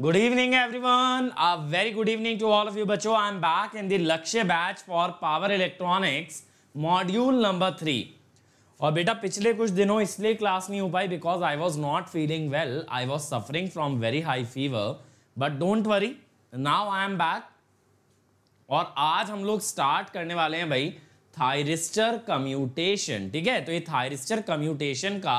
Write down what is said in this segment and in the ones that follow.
Good evening everyone A very good evening to all of you बच्चों. I am back in the Lakshya batch for power electronics module number three और बेटा पिछले कुछ दिनों इसलिए class नहीं हो पाई because I was not feeling well I was suffering from very high fever but don't worry now I am back और आज हम लोग स्टार्ट करने वाले हैं भाई थायरिस्टर कम्यूटेशन ठीक है तो ये थायरिस्टर कम्यूटेशन का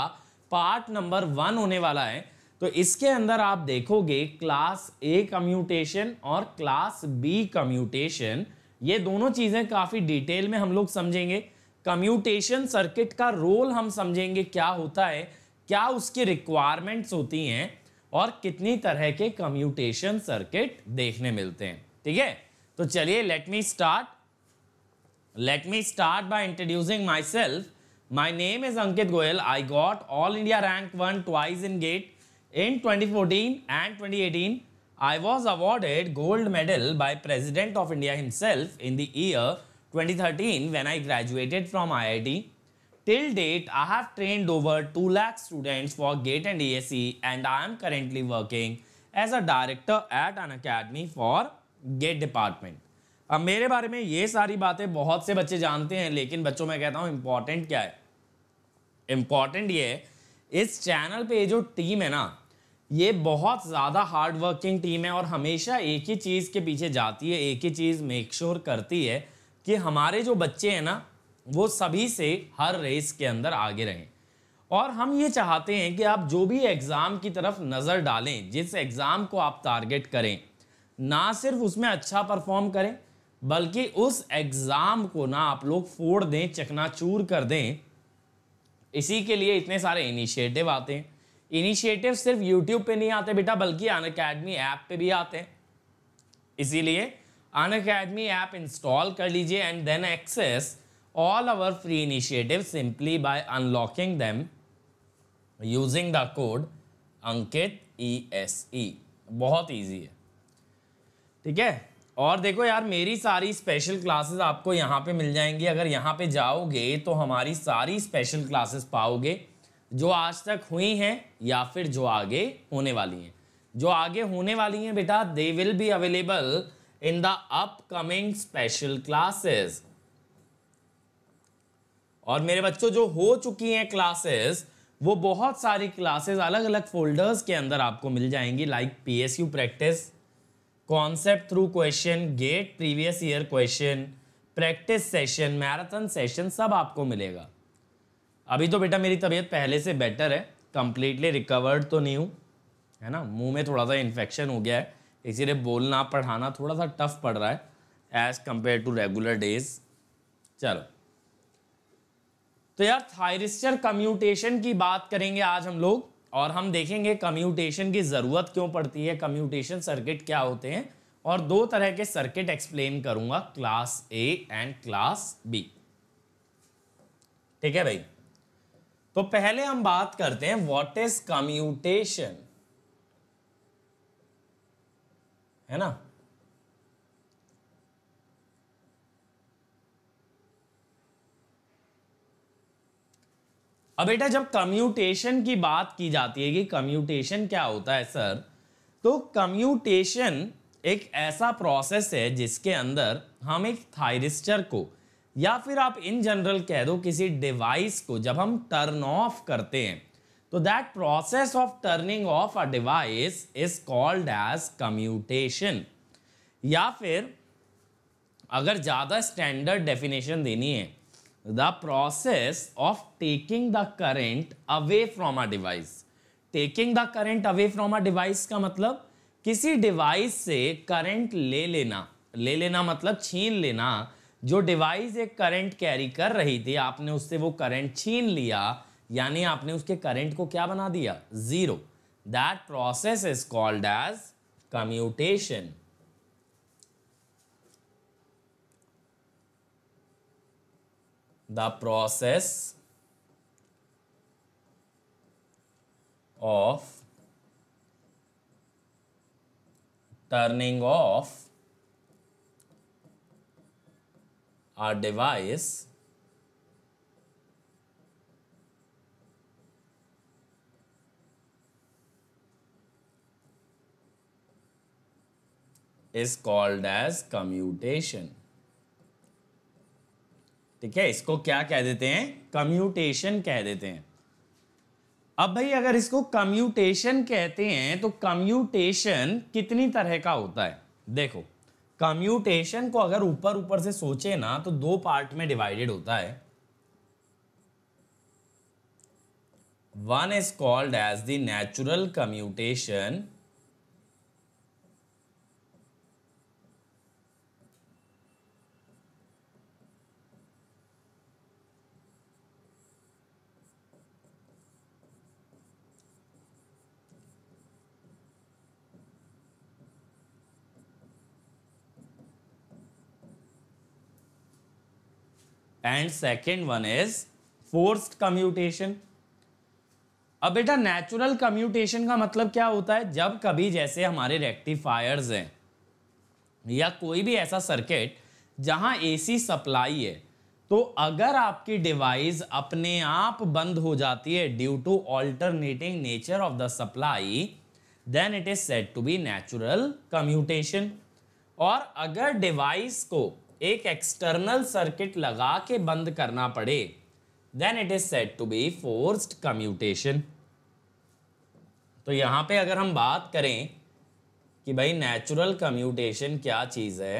पार्ट नंबर वन होने वाला है तो इसके अंदर आप देखोगे क्लास ए कम्यूटेशन और क्लास बी कम्यूटेशन ये दोनों चीज़ें काफ़ी डिटेल में हम लोग समझेंगे कम्यूटेशन सर्किट का रोल हम समझेंगे क्या होता है क्या उसकी रिक्वायरमेंट्स होती हैं और कितनी तरह के कम्यूटेशन सर्किट देखने मिलते हैं ठीक है तो चलिए let me start let me start by introducing my self my name is Ankit Goyal I got all India rank one twice in GATE In 2014 and 2018, I was awarded gold medal by President of India himself in the year 2013 when I graduated from IIT. Till date, I have trained over 2 lakh students for GATE and ASE and I am currently working as a director at an academy for GATE department. अब मेरे बारे में ये सारी बातें बहुत से बच्चे जानते हैं लेकिन बच्चों मैं कहता हूँ इम्पॉर्टेंट क्या है इम्पॉर्टेंट ये है इस चैनल पे ये जो टीम है ना ये बहुत ज़्यादा हार्ड वर्किंग टीम है और हमेशा एक ही चीज़ के पीछे जाती है एक ही चीज़ मेक श्योर करती है कि हमारे जो बच्चे हैं ना वो सभी से हर रेस के अंदर आगे रहें और हम ये चाहते हैं कि आप जो भी एग्ज़ाम की तरफ नज़र डालें जिस एग्ज़ाम को आप टारगेट करें ना सिर्फ उसमें अच्छा परफॉर्म करें बल्कि उस एग्ज़ाम को ना आप लोग फोड़ दें चकनाचूर कर दें इसी के लिए इतने सारे इनिशिएटिव आते हैं इनिशिएटिव सिर्फ यूट्यूब पे नहीं आते बेटा बल्कि अन अकेडमी ऐप पे भी आते हैं इसीलिए अन अकेडमी ऐप इंस्टॉल कर लीजिए and then access all our free initiative simply by unlocking them using the code Ankit E S E बहुत ईजी है ठीक है और देखो यार मेरी सारी स्पेशल क्लासेस आपको यहाँ पे मिल जाएंगी अगर यहाँ पे जाओगे तो हमारी सारी स्पेशल क्लासेस पाओगे जो आज तक हुई हैं या फिर जो आगे होने वाली हैं जो आगे होने वाली हैं बेटा they will be available in the upcoming special classes और मेरे बच्चों जो हो चुकी हैं क्लासेस वो बहुत सारी क्लासेस अलग अलग फोल्डर्स के अंदर आपको मिल जाएंगी like P practice concept through question GATE previous year question practice session marathon session सब आपको मिलेगा अभी तो बेटा मेरी तबीयत पहले से बेटर है कम्प्लीटली रिकवर्ड तो नहीं हूँ है ना मुंह में थोड़ा सा इन्फेक्शन हो गया है इसीलिए बोलना पढ़ाना थोड़ा सा टफ पड़ रहा है as compare to regular days चलो तो यार थायरिस्टर कम्यूटेशन की बात करेंगे आज हम लोग और हम देखेंगे कम्यूटेशन की ज़रूरत क्यों पड़ती है कम्यूटेशन सर्किट क्या होते हैं और दो तरह के सर्किट एक्सप्लेन करूंगा class A and class B ठीक है भाई तो पहले हम बात करते हैं व्हाट इज कम्यूटेशन है ना अब बेटा जब कम्यूटेशन की बात की जाती है कि कम्यूटेशन क्या होता है सर तो कम्यूटेशन एक ऐसा प्रोसेस है जिसके अंदर हम एक थायरिस्टर को या फिर आप इन जनरल कह दो किसी डिवाइस को जब हम टर्न ऑफ करते हैं तो that process of turning off a device is called as commutation या फिर अगर ज़्यादा स्टैंडर्ड डेफिनेशन देनी है the process of taking the current away from a device taking the current away from a device का मतलब किसी डिवाइस से करंट ले लेना ले लेना मतलब छीन लेना जो डिवाइस एक करंट कैरी कर रही थी आपने उससे वो करंट छीन लिया यानी आपने उसके करंट को क्या बना दिया zero that process is called as commutation the process of turning off a device is called as commutation. ठीक है इसको क्या कह देते हैं कम्यूटेशन कह देते हैं अब भाई अगर इसको कम्यूटेशन कहते हैं तो कम्यूटेशन कितनी तरह का होता है देखो कम्यूटेशन को अगर ऊपर ऊपर से सोचे ना तो दो पार्ट में डिवाइडेड होता है one is called as the natural commutation and second one is forced commutation अब बेटा नेचुरल कम्यूटेशन का मतलब क्या होता है जब कभी जैसे हमारे रेक्टिफायर्स हैं या कोई भी ऐसा सर्किट जहां एसी सप्लाई है तो अगर आपकी डिवाइस अपने आप बंद हो जाती है due to alternating nature of the supply then it is set to be natural commutation और अगर डिवाइस को एक एक्सटर्नल सर्किट लगा के बंद करना पड़े then it is set to be forced commutation तो यहां पे अगर हम बात करें कि भाई नेचुरल कम्यूटेशन क्या चीज है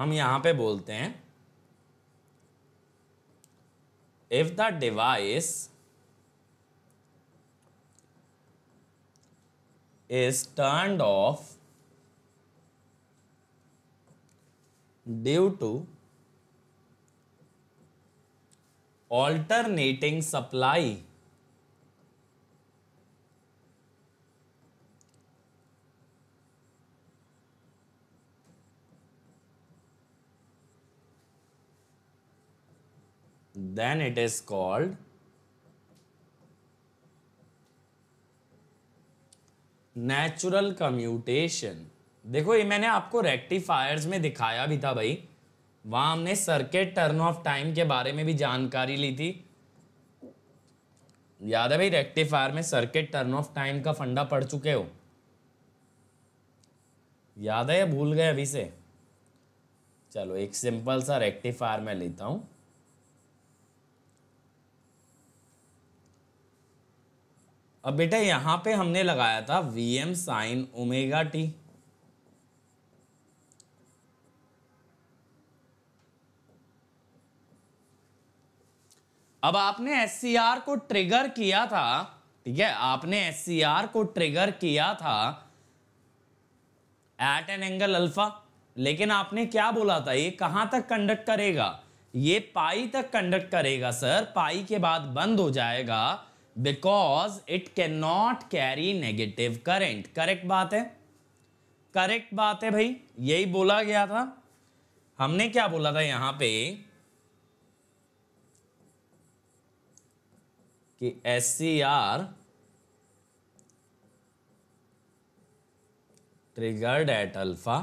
हम यहां पे बोलते हैं if that device is turned off due to alternating supply then it is called natural commutation देखो ये मैंने आपको रेक्टिफायर्स में दिखाया भी था भाई वहां हमने सर्किट टर्न ऑफ टाइम के बारे में भी जानकारी ली थी याद है भाई रेक्टिफायर में सर्किट टर्न ऑफ टाइम का फंडा पढ़ चुके हो याद है या भूल गए अभी से चलो एक सिंपल सा रेक्टिफायर मैं लेता हूं अब बेटा यहां पे हमने लगाया था V M sine omega T अब आपने एस को ट्रिगर किया था ठीक है आपने एस को ट्रिगर किया था एट एन एंगल अल्फा लेकिन आपने क्या बोला था ये कहां तक कंडक्ट करेगा ये पाई तक कंडक्ट करेगा सर पाई के बाद बंद हो जाएगा because it can not carry negative current correct बात है करेक्ट बात है भाई यही बोला गया था हमने क्या बोला था यहां पे कि S C R triggered at alpha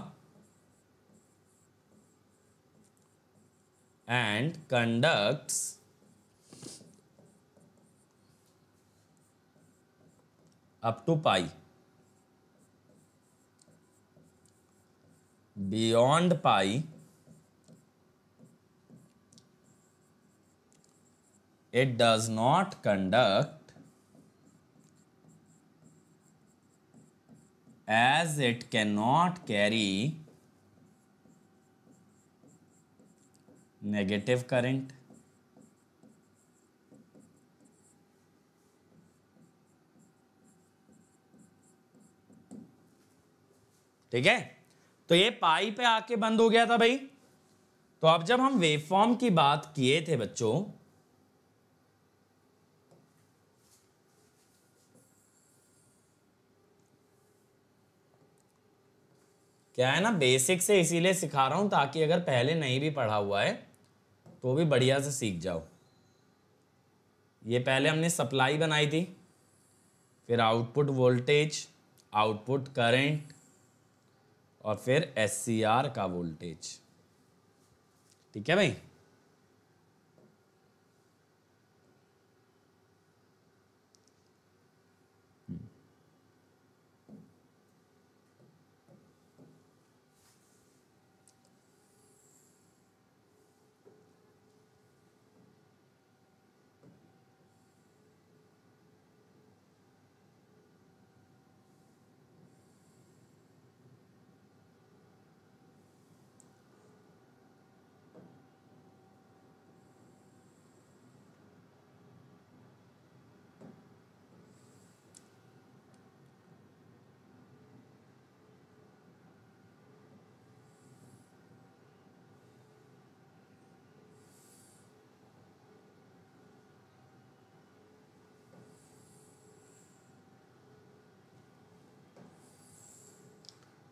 and conducts up to pi beyond pi it does not conduct as it cannot carry negative current ठीक है तो ये पाई पे आके बंद हो गया था भाई तो अब जब हम वेवफॉर्म की बात किए थे बच्चों क्या है ना बेसिक से इसीलिए सिखा रहा हूं ताकि अगर पहले नहीं भी पढ़ा हुआ है तो भी बढ़िया से सीख जाओ ये पहले हमने सप्लाई बनाई थी फिर आउटपुट वोल्टेज आउटपुट करंट और फिर एस का वोल्टेज ठीक है भाई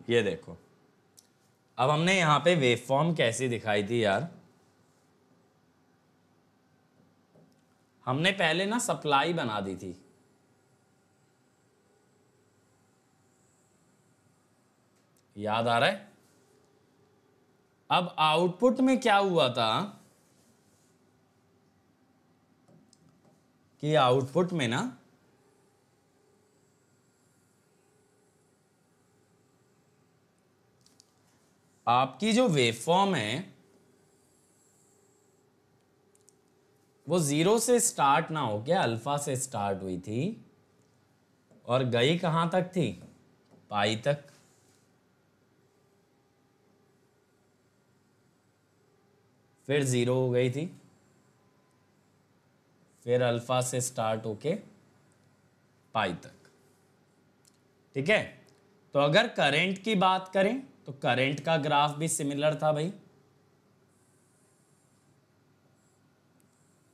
ये देखो अब हमने यहाँ पे वेव फॉर्म कैसी दिखाई थी यार हमने पहले ना सप्लाई बना दी थी याद आ रहा है अब आउटपुट में क्या हुआ था कि आउटपुट में ना आपकी जो वेवफॉर्म है वो ज़ीरो से स्टार्ट ना हो गया अल्फ़ा से स्टार्ट हुई थी और गई कहां तक थी पाई तक फिर ज़ीरो हो गई थी फिर अल्फ़ा से स्टार्ट होके पाई तक ठीक है तो अगर करंट की बात करें तो करेंट का ग्राफ भी सिमिलर था भाई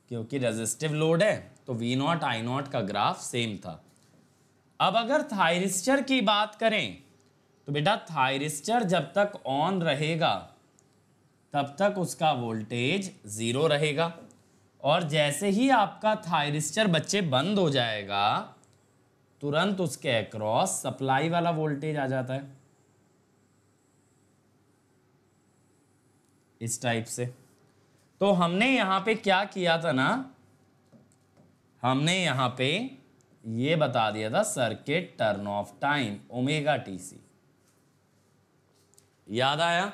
क्योंकि रेजिस्टिव लोड है तो वी नॉट आई नॉट का ग्राफ सेम था अब अगर थायरिस्टर की बात करें तो बेटा थायरिस्टर जब तक ऑन रहेगा तब तक उसका वोल्टेज ज़ीरो रहेगा और जैसे ही आपका थायरिस्टर बच्चे बंद हो जाएगा तुरंत उसके अक्रॉस सप्लाई वाला वोल्टेज आ जाता है इस टाइप से तो हमने यहाँ पे क्या किया था ना हमने यहाँ पे ये बता दिया था circuit turn off time omega TC याद आया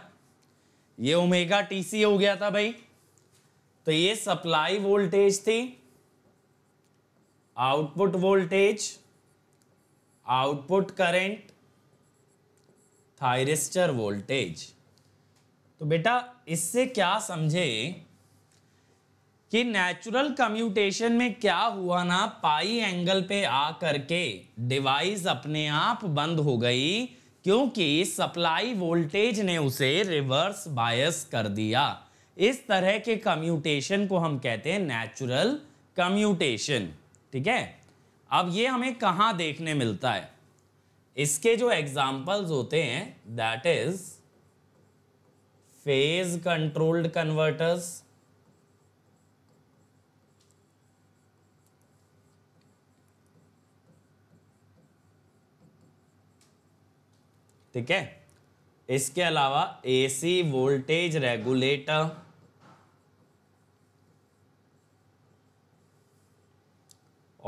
ये ओमेगा टीसी हो गया था भाई तो ये सप्लाई वोल्टेज थी output voltage output current thyristor voltage तो बेटा इससे क्या समझे कि नेचुरल कम्यूटेशन में क्या हुआ ना पाई एंगल पे आ करके डिवाइस अपने आप बंद हो गई क्योंकि सप्लाई वोल्टेज ने उसे रिवर्स बायस कर दिया इस तरह के कम्यूटेशन को हम कहते हैं नेचुरल कम्यूटेशन ठीक है अब ये हमें कहाँ देखने मिलता है इसके जो एग्जाम्पल्स होते हैं that is phase controlled converters ठीक है इसके अलावा एसी वोल्टेज रेगुलेटर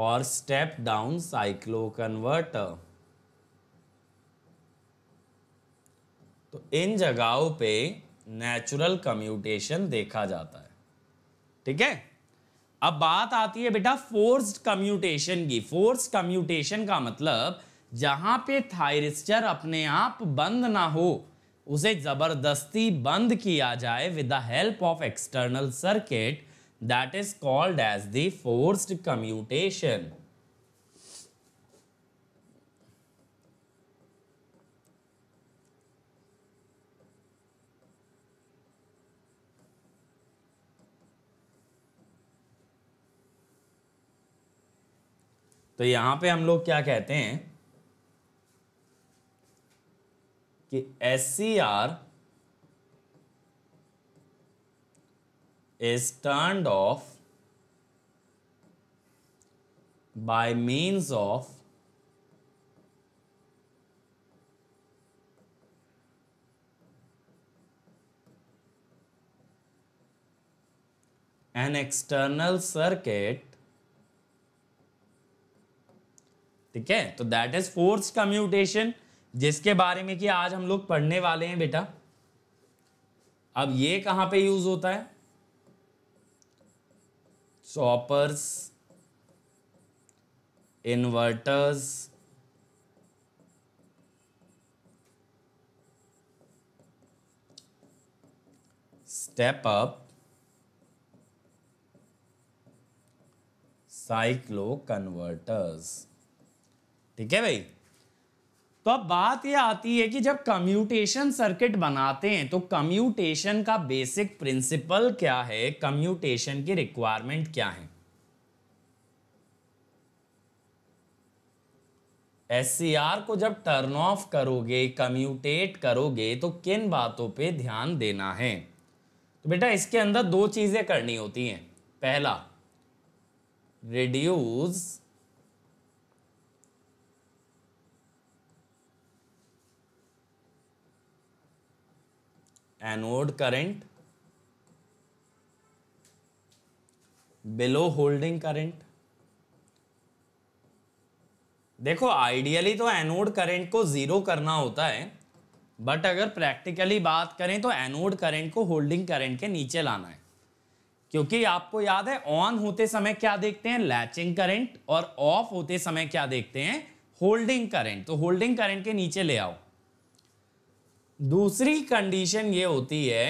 और स्टेप डाउन साइक्लो कन्वर्टर तो इन जगहों पे नेचुरल कम्यूटेशन देखा जाता है ठीक है अब बात आती है बेटा फोर्स कम्यूटेशन की फोर्स कम्यूटेशन का मतलब जहां पे थायरिस्टर अपने आप बंद ना हो उसे जबरदस्ती बंद किया जाए with the help of external circuit that is called as the forced commutation तो यहां पे हम लोग क्या कहते हैं कि S C R is turned off by means of an external circuit ठीक है तो दैट इज फोर्स कम्यूटेशन जिसके बारे में कि आज हम लोग पढ़ने वाले हैं बेटा अब ये कहां पे यूज होता है choppers inverters up cyclo converters ठीक है भाई तो अब बात यह आती है कि जब कम्यूटेशन सर्किट बनाते हैं तो कम्यूटेशन का बेसिक प्रिंसिपल क्या है कम्यूटेशन की रिक्वायरमेंट क्या है एस को जब टर्न ऑफ करोगे कम्यूटेट करोगे तो किन बातों पे ध्यान देना है तो बेटा इसके अंदर दो चीज़ें करनी होती हैं पहला reduce anode current below holding current देखो आइडियली तो एनोड करंट को ज़ीरो करना होता है बट अगर प्रैक्टिकली बात करें तो एनोड करंट को होल्डिंग करंट के नीचे लाना है क्योंकि आपको याद है ऑन होते समय क्या देखते हैं लैचिंग करंट और ऑफ होते समय क्या देखते हैं होल्डिंग करंट तो होल्डिंग करंट के नीचे ले आओ दूसरी कंडीशन ये होती है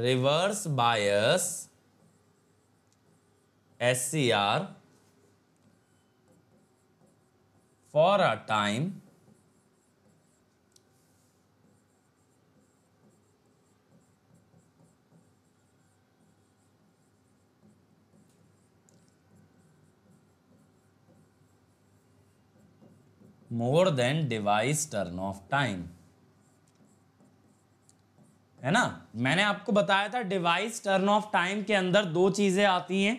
reverse bias S C R for a time more than device turn off time है ना मैंने आपको बताया था डिवाइस टर्न ऑफ टाइम के अंदर दो चीजें आती हैं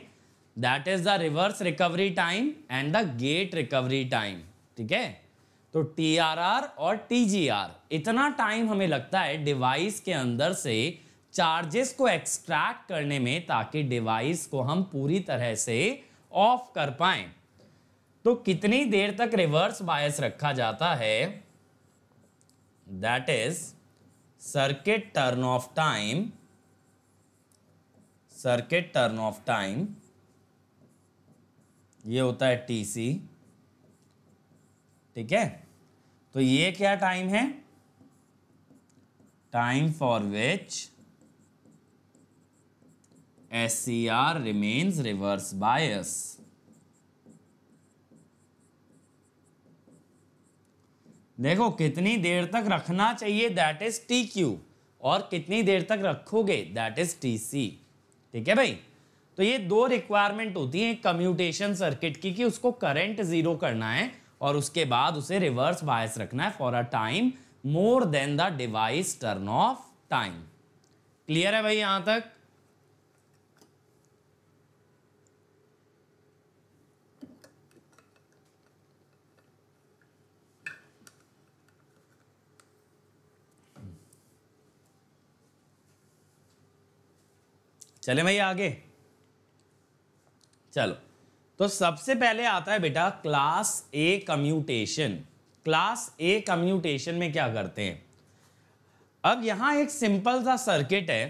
that is the reverse recovery time and the gate recovery time ठीक है तो टी आर आर और टी जी आर इतना टाइम हमें लगता है डिवाइस के अंदर से चार्जेस को एक्सट्रैक्ट करने में ताकि डिवाइस को हम पूरी तरह से ऑफ कर पाएं तो कितनी देर तक रिवर्स बायस रखा जाता है that is circuit turn off time circuit turn off time ये होता है टीसी ठीक है तो ये क्या टाइम है time for which S C R remains reverse bias देखो कितनी देर तक रखना चाहिए दैट इज टी क्यू और कितनी देर तक रखोगे दैट इज टी सी ठीक है भाई तो ये दो रिक्वायरमेंट होती है कम्यूटेशन सर्किट की कि उसको करंट जीरो करना है और उसके बाद उसे रिवर्स बायस रखना है for a time more than the device turn off time clear है भाई यहाँ तक चले भैया आगे चलो तो सबसे पहले आता है बेटा class A commutation class A commutation में क्या करते हैं अब यहाँ एक सिंपल सा सर्किट है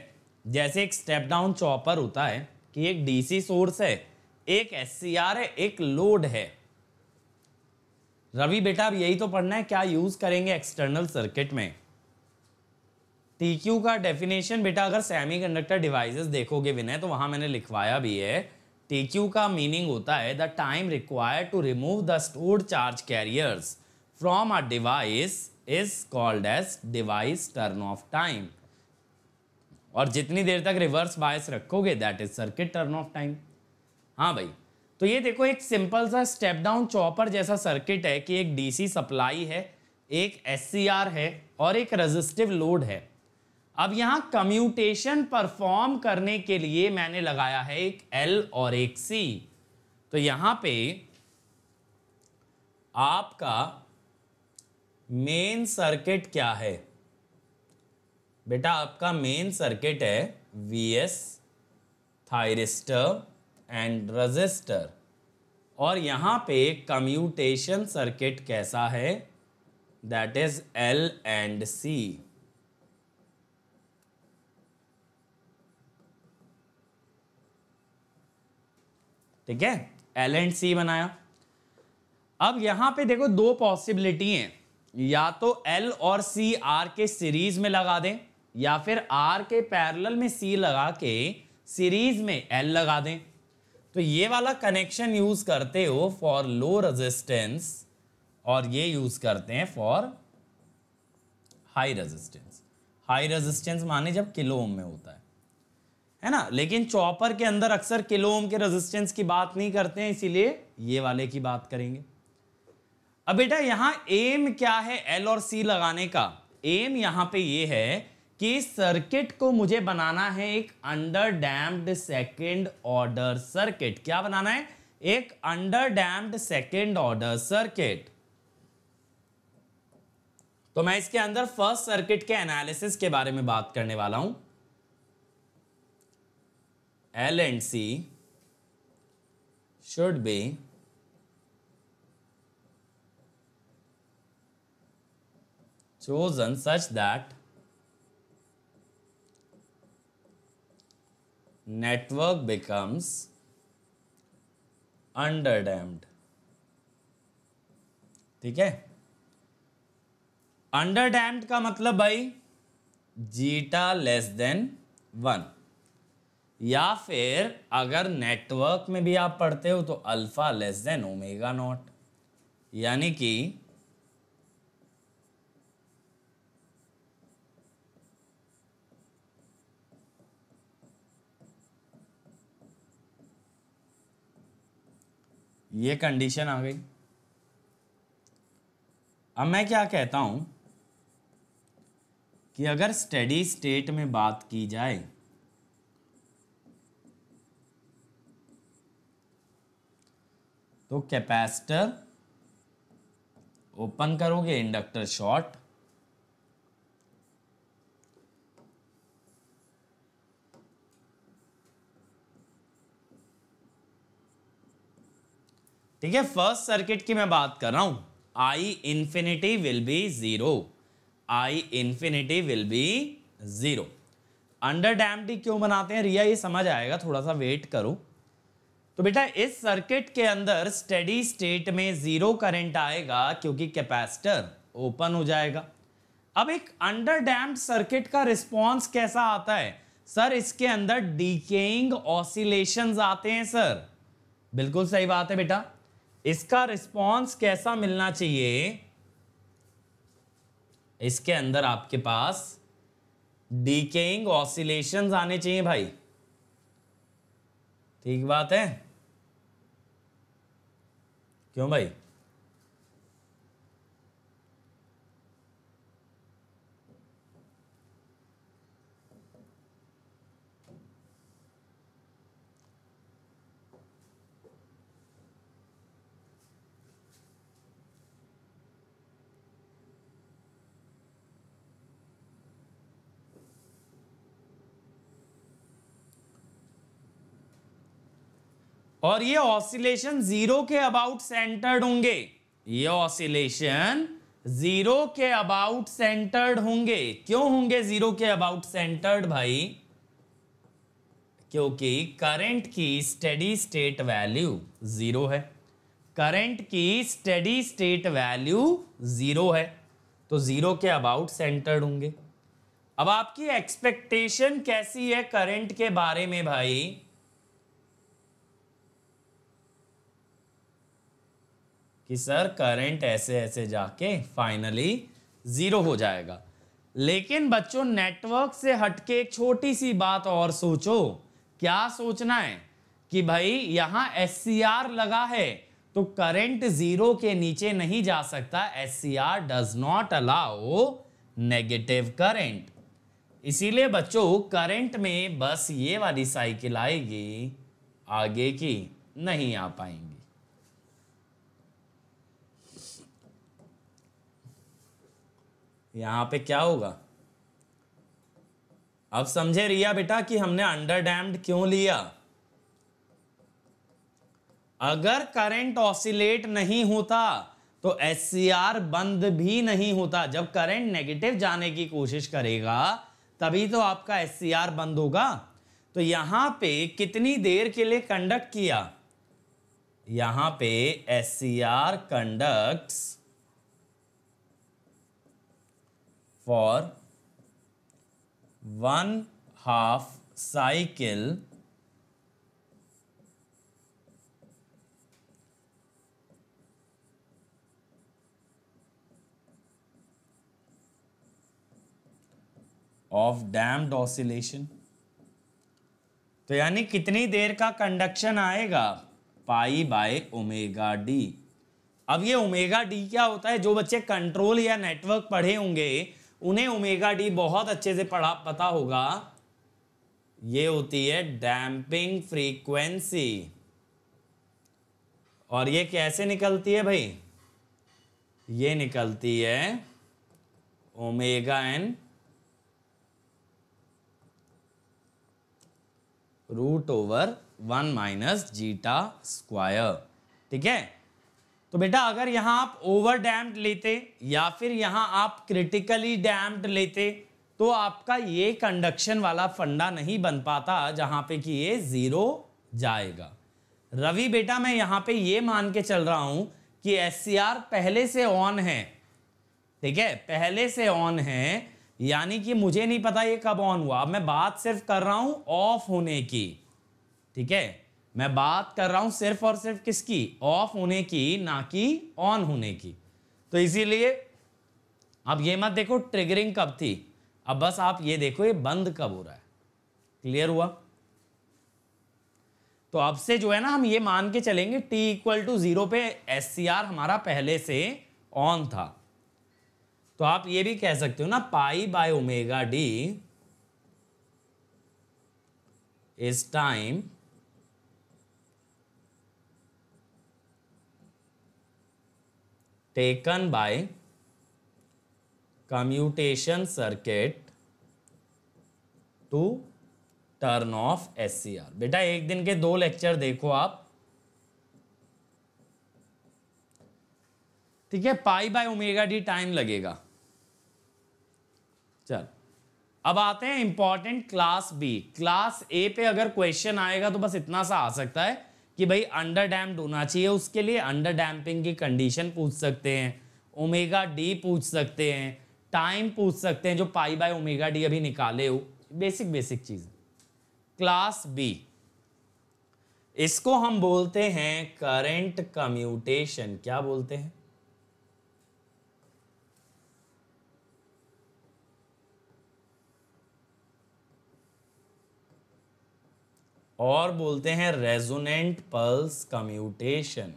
जैसे एक स्टेप डाउन चॉपर होता है कि एक डीसी सोर्स है एक एस है एक लोड है रवि बेटा अब यही तो पढ़ना है क्या यूज करेंगे एक्सटर्नल सर्किट में टी का डेफिनेशन बेटा अगर सेमीकंडक्टर डिवाइसेस देखोगे विनय तो वहाँ मैंने लिखवाया भी है टी का मीनिंग होता है the time required to remove the stored charge carriers from a device is called as device turn off time और जितनी देर तक रिवर्स बायस रखोगे that is circuit turn off time हाँ भाई तो ये देखो एक सिंपल सा स्टेप डाउन चॉपर जैसा सर्किट है कि एक डीसी सप्लाई है एक एससीआर है और एक रेजिस्टिव लोड है अब यहां कम्यूटेशन परफॉर्म करने के लिए मैंने लगाया है एक एल और एक सी तो यहां पे आपका मेन सर्किट क्या है बेटा आपका मेन सर्किट है V S thyristor and register और यहाँ पे कम्यूटेशन सर्किट कैसा है that is L and C ठीक है एल एंड सी बनाया अब यहां पे देखो दो पॉसिबिलिटी हैं या तो एल और सी आर के सीरीज में लगा दें या फिर आर के पैरेलल में सी लगा के सीरीज में एल लगा दें तो ये वाला कनेक्शन यूज करते हो फॉर लो रेजिस्टेंस और ये यूज करते हैं for high resistance high resistance माने जब किलो ओम में होता है है ना लेकिन चॉपर के अंदर अक्सर किलोम के रेजिस्टेंस की बात नहीं करते हैं इसीलिए ये वाले की बात करेंगे अब बेटा यहां एम क्या है एल और सी लगाने का एम यहां पे ये है कि सर्किट को मुझे बनाना है एक under damped second order circuit क्या बनाना है एक under damped second order circuit तो मैं इसके अंदर फर्स्ट सर्किट के एनालिसिस के बारे में बात करने वाला हूं L and C should be chosen such that network becomes underdamped ठीक है अंडर डैम्ड का मतलब भाई जीटा लेस देन वन या फिर अगर नेटवर्क में भी आप पढ़ते हो तो alpha less than omega not यानी कि ये कंडीशन आ गई अब मैं क्या कहता हूं कि अगर स्टडी स्टेट में बात की जाए तो कैपेसिटर ओपन करोगे इंडक्टर शॉर्ट ठीक है फर्स्ट सर्किट की मैं बात कर रहा हूं I infinity will be zero I infinity will be zero under damped क्यों बनाते हैं रिया ये समझ आएगा थोड़ा सा वेट करो तो बेटा इस सर्किट के अंदर स्टेडी स्टेट में जीरो करंट आएगा क्योंकि कैपेसिटर ओपन हो जाएगा अब एक अंडर डैम्प सर्किट का रिस्पॉन्स कैसा आता है सर इसके अंदर डीकेइंग ऑसिलेशंस आते हैं सर बिल्कुल सही बात है बेटा इसका रिस्पॉन्स कैसा मिलना चाहिए इसके अंदर आपके पास डीकेइंग ऑसिलेशंस आने चाहिए भाई ठीक बात है क्यों भाई और ये ऑसिलेशन जीरो के अबाउट सेंटर्ड होंगे ये ऑसिलेशन जीरो के अबाउट सेंटर्ड होंगे क्यों होंगे जीरो के अबाउट सेंटर्ड भाई क्योंकि करंट की स्टडी स्टेट वैल्यू जीरो है करंट की स्टडी स्टेट वैल्यू जीरो है तो जीरो के अबाउट सेंटर्ड होंगे अब आपकी एक्सपेक्टेशन कैसी है करंट के बारे में भाई कि सर करंट ऐसे ऐसे जाके फाइनली ज़ीरो हो जाएगा लेकिन बच्चों नेटवर्क से हटके एक छोटी सी बात और सोचो क्या सोचना है कि भाई यहाँ एस लगा है तो करंट जीरो के नीचे नहीं जा सकता S C R does not allow negative current इसीलिए बच्चों करंट में बस ये वाली साइकिल आएगी आगे की नहीं आ पाएंगे यहाँ पे क्या होगा अब समझे रिया बेटा कि हमने अंडर डैम्ड क्यों लिया अगर करंट ऑसिलेट नहीं होता तो एस बंद भी नहीं होता जब करंट नेगेटिव जाने की कोशिश करेगा तभी तो आपका एस बंद होगा तो यहां पे कितनी देर के लिए कंडक्ट किया यहां पे S conducts for one half cycle of damped oscillation तो यानी कितनी देर का कंडक्शन आएगा पाई बाय ओमेगा डी अब ये ओमेगा डी क्या होता है जो बच्चे कंट्रोल या नेटवर्क पढ़े होंगे उन्हें ओमेगा डी बहुत अच्छे से पढ़ा पता होगा ये होती है डैम्पिंग फ्रीक्वेंसी और ये कैसे निकलती है भाई ये निकलती है omega N root over one minus zeta square ठीक है तो बेटा अगर यहाँ आप ओवर डैम्प्ड लेते या फिर यहाँ आप क्रिटिकली डैम्प्ड लेते तो आपका ये कंडक्शन वाला फंडा नहीं बन पाता जहाँ पे कि ये ज़ीरो जाएगा रवि बेटा मैं यहाँ पे ये मान के चल रहा हूँ कि एस पहले से ऑन है ठीक है पहले से ऑन है यानी कि मुझे नहीं पता ये कब ऑन हुआ अब मैं बात सिर्फ कर रहा हूँ ऑफ होने की ठीक है मैं बात कर रहा हूं सिर्फ और सिर्फ किसकी ऑफ होने की ना कि ऑन होने की तो इसीलिए अब ये मत देखो ट्रिगरिंग कब थी अब बस आप ये देखो ये बंद कब हो रहा है क्लियर हुआ तो अब से जो है ना हम ये मान के चलेंगे t इक्वल टू जीरो पे एस हमारा पहले से ऑन था तो आप ये भी कह सकते हो ना pi by omega D is time taken by commutation circuit to turn off S बेटा एक दिन के दो लेक्चर देखो आप ठीक है pi by omega D time लगेगा चल अब आते हैं important class B class A पे अगर क्वेश्चन आएगा तो बस इतना सा आ सकता है कि भाई अंडर डैम्प्ड होना चाहिए उसके लिए अंडर डैम्पिंग की कंडीशन पूछ सकते हैं ओमेगा डी पूछ सकते हैं टाइम पूछ सकते हैं जो पाई बाय ओमेगा डी अभी निकाले हो बेसिक बेसिक चीज क्लास बी इसको हम बोलते हैं करंट कम्यूटेशन क्या बोलते हैं और बोलते हैं रेजोनेंट पल्स कम्यूटेशन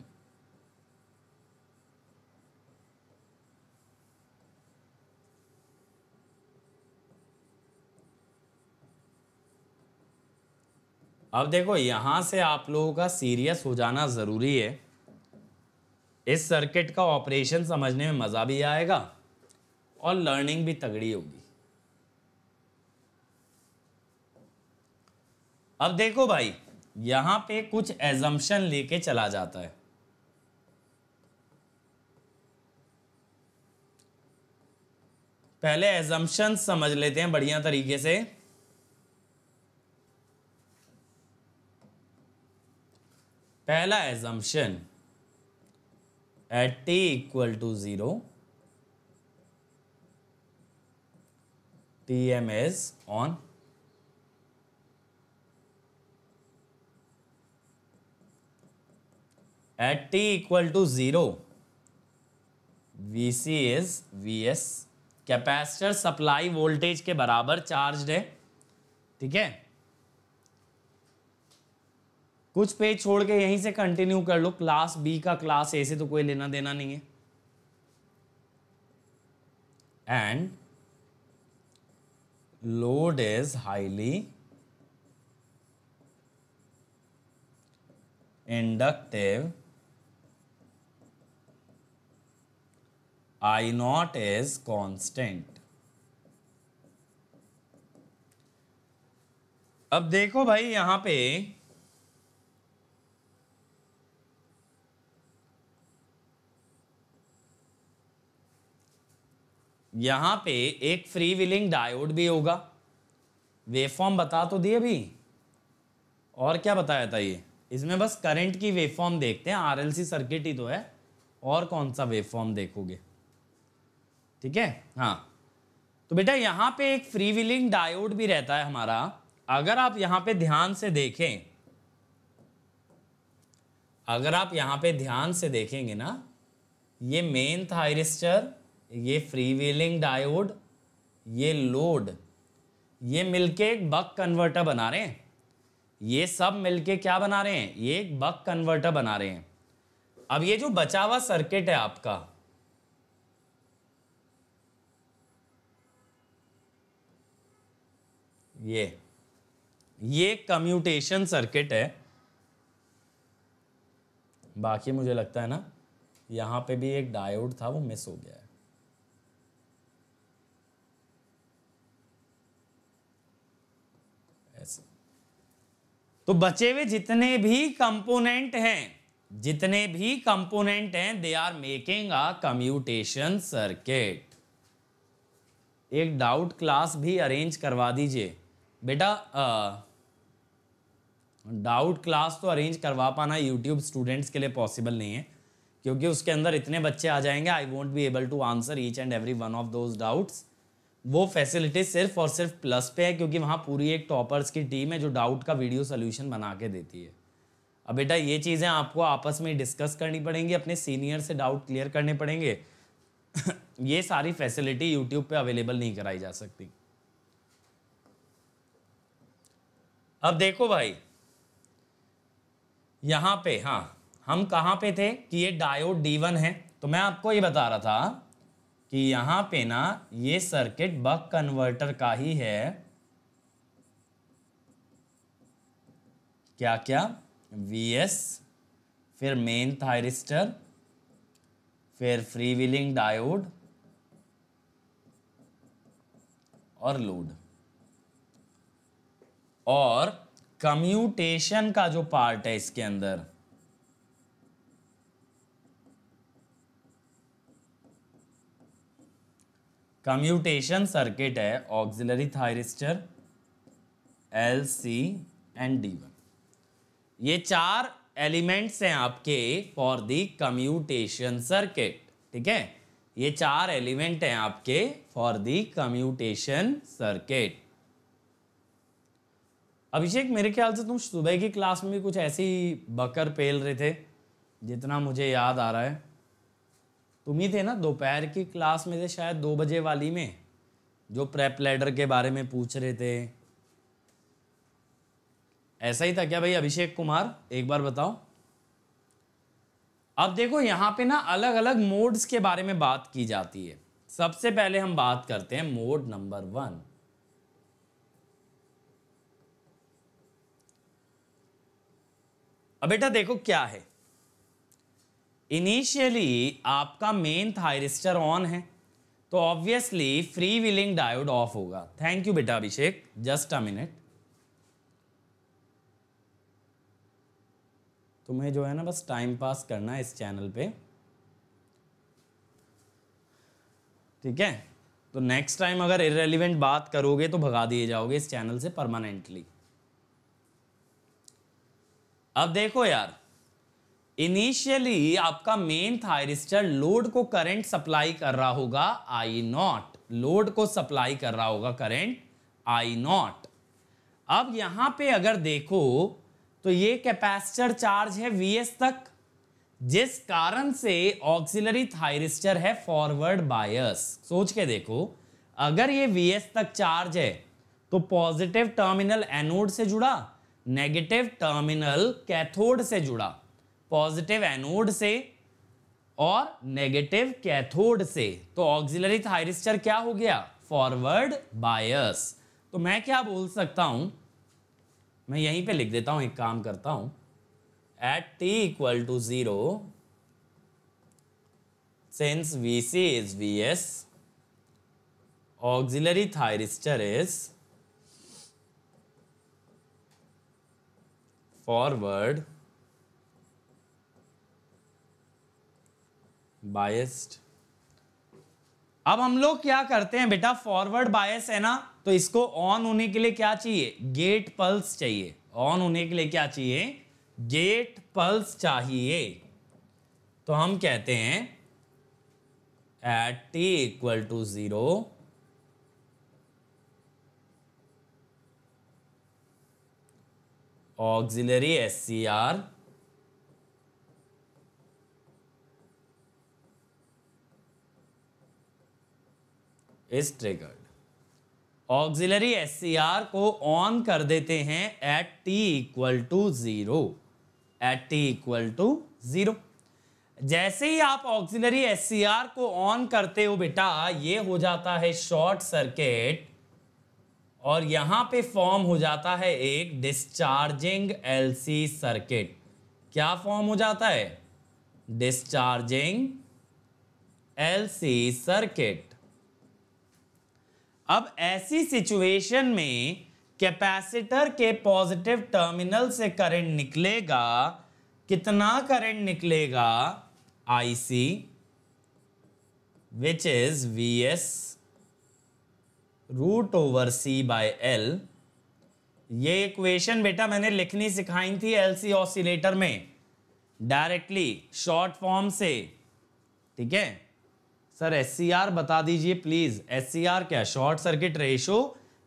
अब देखो यहां से आप लोगों का सीरियस हो जाना ज़रूरी है इस सर्किट का ऑपरेशन समझने में मज़ा भी आएगा और लर्निंग भी तगड़ी होगी अब देखो भाई यहां पे कुछ एजम्पन लेके चला जाता है पहले एजम्पन समझ लेते हैं बढ़िया तरीके से पहला assumption at T equal to zero T M as on at T equal to zero V C is V S capacitor supply voltage के बराबर चार्ज है ठीक है कुछ पेज छोड़ के यहीं से कंटिन्यू कर लो क्लास बी का क्लास ए से तो कोई लेना देना नहीं है and load is highly inductive I not is constant. अब देखो भाई यहां पे यहां पे एक फ्री विलिंग डायोड भी होगा वेवफॉर्म बता तो दिए अभी और क्या बताया था ये इसमें बस करंट की वेवफॉर्म देखते हैं आरएलसी सर्किट ही तो है और कौन सा वेवफॉर्म देखोगे ठीक है हाँ तो बेटा यहाँ पे एक फ्री विलिंग डायोड भी रहता है हमारा अगर आप यहाँ पे ध्यान से देखें अगर आप यहाँ पे ध्यान से देखेंगे ना ये मेन थायरिस्टर ये फ्री व्हीलिंग डायोड ये लोड ये मिलके एक बक कन्वर्टर बना रहे हैं ये सब मिलके क्या बना रहे हैं ये एक बक कन्वर्टर बना रहे हैं अब ये जो बचा हुआ सर्किट है आपका ये ये कम्यूटेशन सर्किट है बाकी मुझे लगता है ना यहां पे भी एक डायोड था वो मिस हो गया है ऐसे तो बचे हुए जितने भी कंपोनेंट हैं जितने भी कंपोनेंट हैं they are making a commutation circuit एक डाउट क्लास भी अरेंज करवा दीजिए बेटा डाउट क्लास तो अरेंज करवा पाना यूट्यूब स्टूडेंट्स के लिए पॉसिबल नहीं है क्योंकि उसके अंदर इतने बच्चे आ जाएंगे I won't be able to answer each and every one of those doubts वो फैसिलिटी सिर्फ और सिर्फ प्लस पे है क्योंकि वहाँ पूरी एक टॉपर्स की टीम है जो डाउट का वीडियो सोल्यूशन बना के देती है अब बेटा ये चीज़ें आपको आपस में डिस्कस करनी पड़ेंगी अपने सीनियर से डाउट क्लियर करने पड़ेंगे ये सारी फैसिलिटी यूट्यूब पे अवेलेबल नहीं कराई जा सकती अब देखो भाई यहां पे हाँ हम कहां पे थे कि ये डायोड डी वन है तो मैं आपको ये बता रहा था कि यहां पे ना ये सर्किट बक कन्वर्टर का ही है क्या क्या वी एस फिर मेन थायरिस्टर फिर फ्री व्हीलिंग डायोड और लोड और कम्यूटेशन का जो पार्ट है इसके अंदर कम्यूटेशन सर्किट है auxiliary thyristor L C and D one ये चार एलिमेंट्स हैं आपके फॉर दी कम्यूटेशन सर्किट ठीक है ये चार एलिमेंट हैं आपके for the commutation circuit Abhishek मेरे ख्याल से तुम सुबह की क्लास में भी कुछ ऐसे ही बकर पेल रहे थे जितना मुझे याद आ रहा है तुम ही थे ना दोपहर की क्लास में थे शायद दो बजे वाली में जो प्रेप लेडर के बारे में पूछ रहे थे ऐसा ही था क्या भाई अभिषेक कुमार एक बार बताओ अब देखो यहाँ पे ना अलग अलग मोड्स के बारे में बात की जाती है सबसे पहले हम बात करते हैं मोड नंबर वन अब बेटा देखो क्या है इनिशियली आपका मेन थायरिस्टर ऑन है तो obviously free wheeling diode off होगा थैंक यू बेटा अभिषेक जस्ट अ मिनट तुम्हें जो है ना बस टाइम पास करना है इस चैनल पे ठीक है तो नेक्स्ट टाइम अगर इरेलीवेंट बात करोगे तो भगा दिए जाओगे इस चैनल से परमानेंटली अब देखो यार इनिशियली आपका मेन थायरिस्टर लोड को करंट सप्लाई कर रहा होगा आई नॉट लोड को सप्लाई कर रहा होगा करंट आई नॉट अब यहां पे अगर देखो तो ये कैपेसिटर चार्ज है एस तक जिस कारण से ऑक्सिलरी थायरिस्टर है फॉरवर्ड बायस सोच के देखो अगर ये एस तक चार्ज है तो पॉजिटिव टर्मिनल एनोड से जुड़ा नेगेटिव टर्मिनल कैथोड से जुड़ा पॉजिटिव एनोड से और नेगेटिव कैथोड से तो ऑक्सिलरी थायरिस्टर क्या हो गया फॉरवर्ड बायस तो मैं क्या बोल सकता हूं मैं यहीं पे लिख देता हूं एक काम करता हूं at T equal to zero C is V S auxiliary thyristor is forward biased अब हम लोग क्या करते हैं बेटा फॉरवर्ड बायस है ना तो इसको ऑन होने के लिए क्या चाहिए गेट पल्स चाहिए ऑन होने के लिए क्या चाहिए गेट पल्स चाहिए तो हम कहते हैं at T equal to zero auxiliary S C R is triggered auxiliary S C R को ऑन कर देते हैं at T equal to zero at T equal to zero जैसे ही आप ऑक्सिलरी एस सी आर को ऑन करते हो बेटा ये हो जाता है शॉर्ट सर्किट और यहाँ पे फॉर्म हो जाता है एक डिस्चार्जिंग एलसी सर्किट क्या फॉर्म हो जाता है डिस्चार्जिंग एलसी सर्किट अब ऐसी सिचुएशन में कैपेसिटर के पॉजिटिव टर्मिनल से करंट निकलेगा कितना करंट निकलेगा IC C which is V S root over C by L ये इक्वेशन बेटा मैंने लिखनी सिखाई थी एलसी ऑसिलेटर में डायरेक्टली शॉर्ट फॉर्म से ठीक है सर एस बता दीजिए प्लीज़ एस क्या शॉर्ट सर्किट रेशो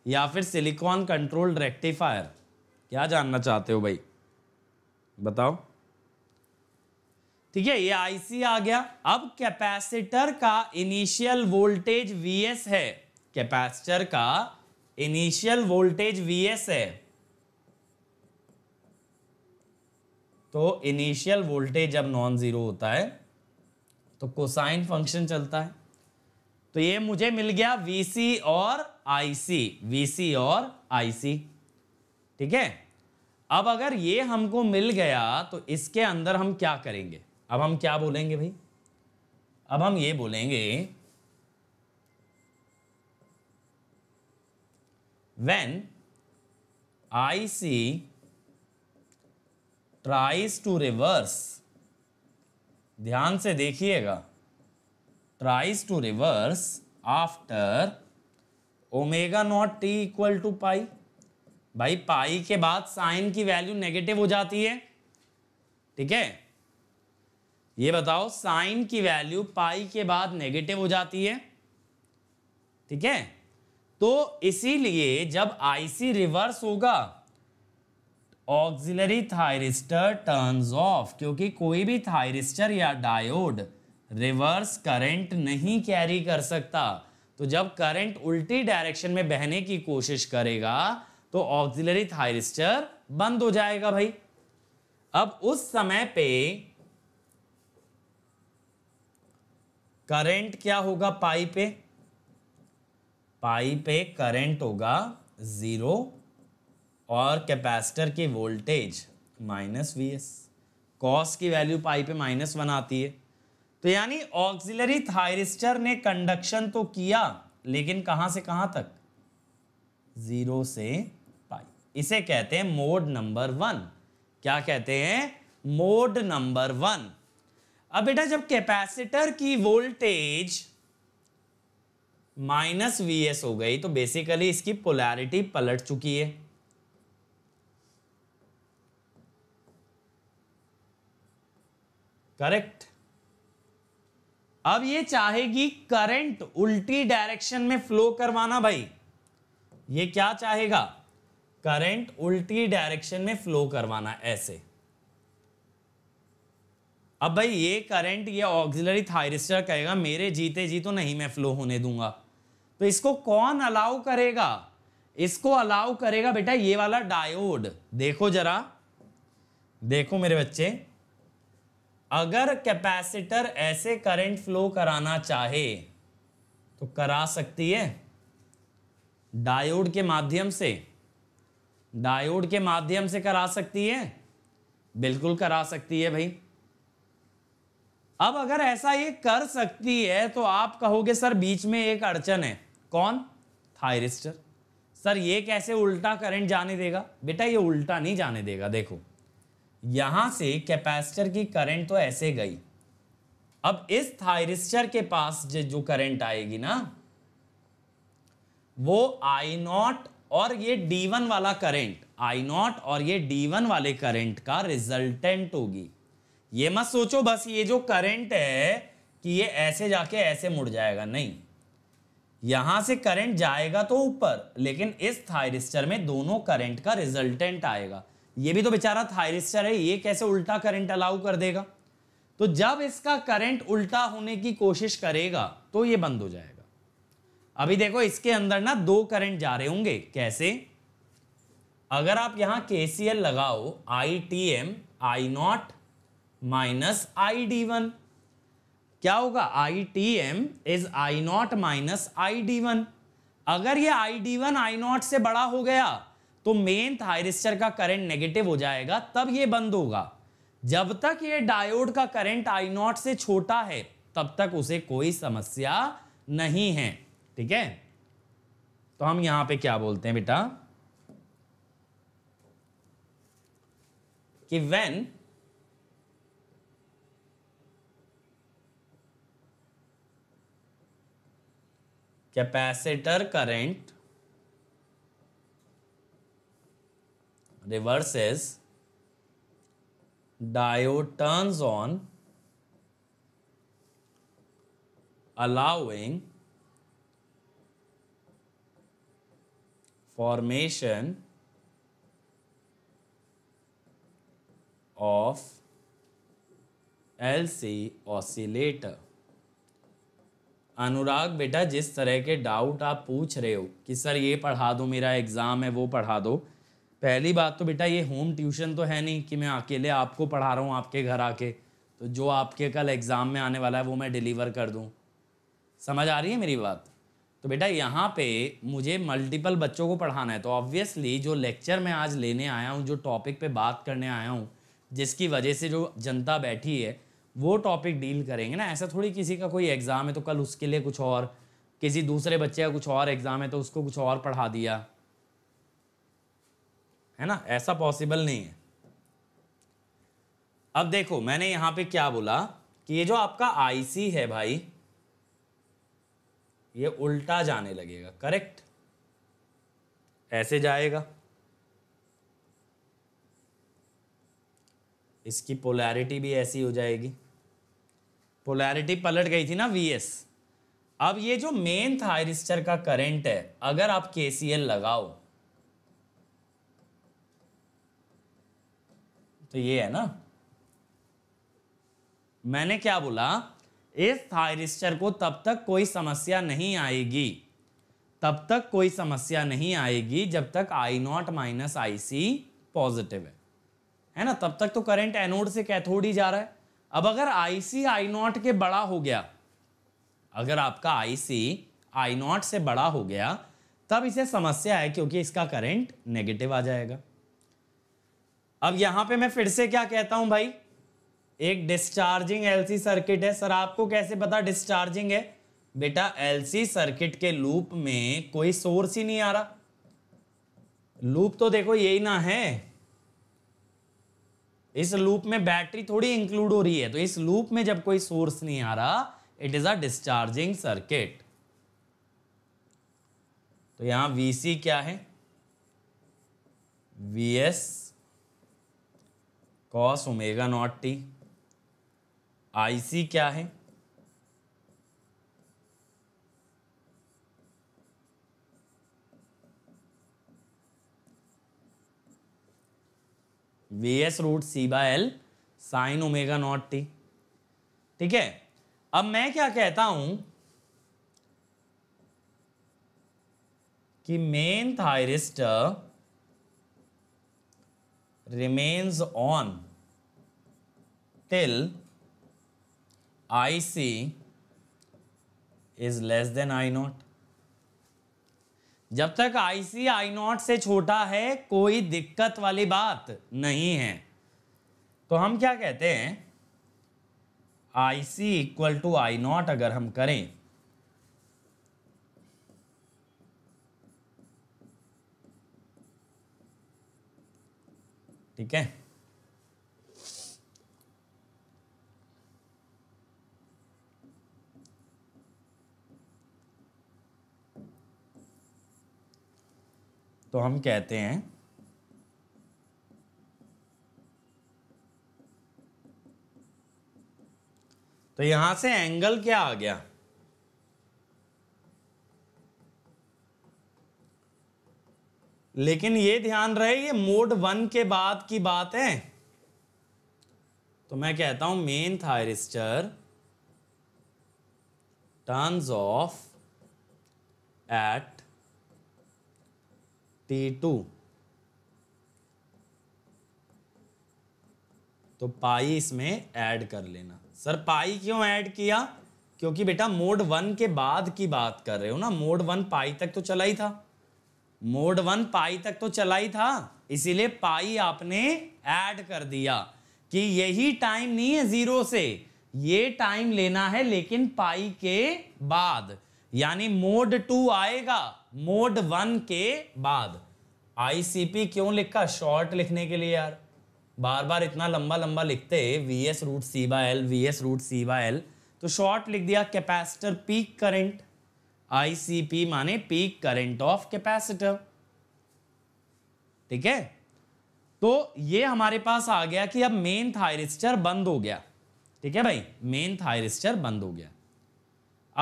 या फिर सिलिकॉन कंट्रोल्ड रेक्टिफायर क्या जानना चाहते हो भाई बताओ ठीक है ये आईसी आ गया अब कैपेसिटर का इनिशियल वोल्टेज वीएस है कैपेसिटर का इनिशियल वोल्टेज एस है तो इनिशियल वोल्टेज जब नॉन जीरो होता है तो कोसाइन फंक्शन चलता है तो ये मुझे मिल गया सी और वी सी और सी ठीक है अब अगर ये हमको मिल गया तो इसके अंदर हम क्या करेंगे अब हम क्या बोलेंगे भाई अब हम ये बोलेंगे when IC tries to reverse ध्यान से देखिएगा tries to reverse after omega not T equal to pi भाई पाई के बाद साइन की वैल्यू नेगेटिव हो जाती है ठीक है ये बताओ साइन की वैल्यू पाई के बाद नेगेटिव हो जाती है ठीक है तो इसीलिए जब आईसी रिवर्स होगा ऑक्सिलरी थायरिस्टर टर्न्स ऑफ क्योंकि कोई भी थायरिस्टर या डायोड रिवर्स करंट नहीं कैरी कर सकता तो जब करंट उल्टी डायरेक्शन में बहने की कोशिश करेगा तो ऑक्सिलरी थायरिस्टर बंद हो जाएगा भाई अब उस समय पे करंट क्या होगा पाई पे पाई पे करंट होगा ज़ीरो और कैपेसिटर की voltage minus V S cos की वैल्यू पाई पे माइनस वन आती है तो यानी ऑक्सिलरी थायरिस्टर ने कंडक्शन तो किया लेकिन कहाँ से कहाँ तक ज़ीरो से पाई इसे कहते हैं मोड नंबर वन क्या कहते हैं मोड नंबर वन अब बेटा जब कैपेसिटर की वोल्टेज माइनस वी एस हो गई तो बेसिकली इसकी पोलैरिटी पलट चुकी है करेक्ट अब ये चाहेगी करंट उल्टी डायरेक्शन में फ्लो करवाना भाई ये क्या चाहेगा करंट उल्टी डायरेक्शन में फ्लो करवाना ऐसे अब भाई ये करंट ये ऑक्सिलरी थायरिस्टर कहेगा मेरे जीते जी तो नहीं मैं फ्लो होने दूंगा तो इसको कौन अलाउ करेगा इसको अलाउ करेगा बेटा ये वाला डायोड देखो जरा देखो मेरे बच्चे अगर कैपेसिटर ऐसे करंट फ्लो कराना चाहे तो करा सकती है डायोड के माध्यम से डायोड के माध्यम से करा सकती है बिल्कुल करा सकती है भाई अब अगर ऐसा ये कर सकती है तो आप कहोगे सर बीच में एक अड़चन है कौन थायरिस्टर सर ये कैसे उल्टा करंट जाने देगा बेटा ये उल्टा नहीं जाने देगा देखो यहां से कैपेसिटर की करंट तो ऐसे गई अब इस थायरिस्टर के पास जो करंट आएगी ना वो आई नॉट और ये डी वन वाला करंट आई नॉट और ये डी वन वाले करंट का रिजल्टेंट होगी ये मत सोचो बस ये जो करंट है कि ये ऐसे जाके ऐसे मुड़ जाएगा नहीं यहां से करंट जाएगा तो ऊपर लेकिन इस थायरिस्टर में दोनों करंट का रिजल्टेंट आएगा ये भी तो बेचारा थायरिस्टर है ये कैसे उल्टा करंट अलाउ कर देगा तो जब इसका करंट उल्टा होने की कोशिश करेगा तो ये बंद हो जाएगा अभी देखो इसके अंदर ना दो करंट जा रहे होंगे कैसे अगर आप यहां के लगाओ I T M I naught minus I D one क्या होगा I T M is I naught minus I D one अगर ये I D one I naught से बड़ा हो गया तो मेन थायरिस्टर का करंट नेगेटिव हो जाएगा तब ये बंद होगा जब तक ये डायोड का करंट आई नॉट से छोटा है तब तक उसे कोई समस्या नहीं है ठीक है तो हम यहां पे क्या बोलते हैं बेटा कि when capacitor current reverses diode turns on allowing formation of LC oscillator Anurag बेटा जिस तरह के डाउट आप पूछ रहे हो कि सर ये पढ़ा दो मेरा एग्ज़ाम है वो पढ़ा दो पहली बात तो बेटा ये होम ट्यूशन तो है नहीं कि मैं अकेले आपको पढ़ा रहा हूँ आपके घर आके तो जो आपके कल एग्ज़ाम में आने वाला है वो मैं डिलीवर कर दूँ समझ आ रही है मेरी बात तो बेटा यहाँ पे मुझे मल्टीपल बच्चों को पढ़ाना है तो ऑब्वियसली जो लेक्चर मैं आज लेने आया हूँ जो टॉपिक पे बात करने आया हूँ जिसकी वजह से जो जनता बैठी है वो टॉपिक डील करेंगे ना ऐसा थोड़ी किसी का कोई एग्ज़ाम है तो कल उसके लिए कुछ और किसी दूसरे बच्चे का कुछ और एग्ज़ाम है तो उसको कुछ और पढ़ा दिया है ना ऐसा पॉसिबल नहीं है अब देखो मैंने यहाँ पे क्या बोला कि ये जो आपका आईसी है भाई ये उल्टा जाने लगेगा करेक्ट ऐसे जाएगा इसकी पोलैरिटी भी ऐसी हो जाएगी पोलैरिटी पलट गई थी ना वी एस अब ये जो मेन थायरिस्टर का करंट है अगर आप के सी एल लगाओ तो ये है ना मैंने क्या बोला इस थायरिस्टर को तब तक कोई समस्या नहीं आएगी तब तक कोई समस्या नहीं आएगी जब तक I naught minus I C positive है है ना तब तक तो करंट एनोड से कैथोड ही जा रहा है अब अगर आई सी आई नॉट के बड़ा हो गया अगर आपका आई सी आई नॉट से बड़ा हो गया तब इसे समस्या है क्योंकि इसका करंट नेगेटिव आ जाएगा अब यहां पे मैं फिर से क्या कहता हूं भाई एक डिस्चार्जिंग एलसी सर्किट है सर आपको कैसे पता डिस्चार्जिंग है बेटा एलसी सर्किट के लूप में कोई सोर्स ही नहीं आ रहा लूप तो देखो यही ना है इस लूप में बैटरी थोड़ी इंक्लूड हो रही है तो इस लूप में जब कोई सोर्स नहीं आ रहा it is a discharging circuit तो यहां वीसी क्या है V S cos omega not T IC क्या है V S root C by L sine omega not T ठीक है अब मैं क्या कहता हूं कि main thyristor remains on till I C is less than I naught जब तक आई सी आई नॉट से छोटा है कोई दिक्कत वाली बात नहीं है तो हम क्या कहते हैं I C equal to I naught अगर हम करें ठीक है तो हम कहते हैं तो यहां से एंगल क्या आ गया लेकिन ये ध्यान रहे ये मोड वन के बाद की बात है तो मैं कहता हूं main thyristor turns off at T two तो पाई इसमें ऐड कर लेना सर पाई क्यों ऐड किया क्योंकि बेटा मोड वन के बाद की बात कर रहे हो ना मोड वन पाई तक तो चला ही था मोड वन पाई तक तो चला ही था इसीलिए पाई आपने ऐड कर दिया कि यही टाइम नहीं है जीरो से ये टाइम लेना है लेकिन पाई के बाद यानी मोड टू आएगा मोड वन के बाद आईसीपी क्यों लिखा शॉर्ट लिखने के लिए यार बार बार इतना लंबा लंबा लिखते V S root C by L V S root C by L तो शॉर्ट लिख दिया कैपेसिटर पीक करंट आईसीपी माने पीक करंट ऑफ कैपेसिटर ठीक है तो ये हमारे पास आ गया कि अब मेन थायरिस्टर बंद हो गया ठीक है भाई मेन थायरिस्टर बंद हो गया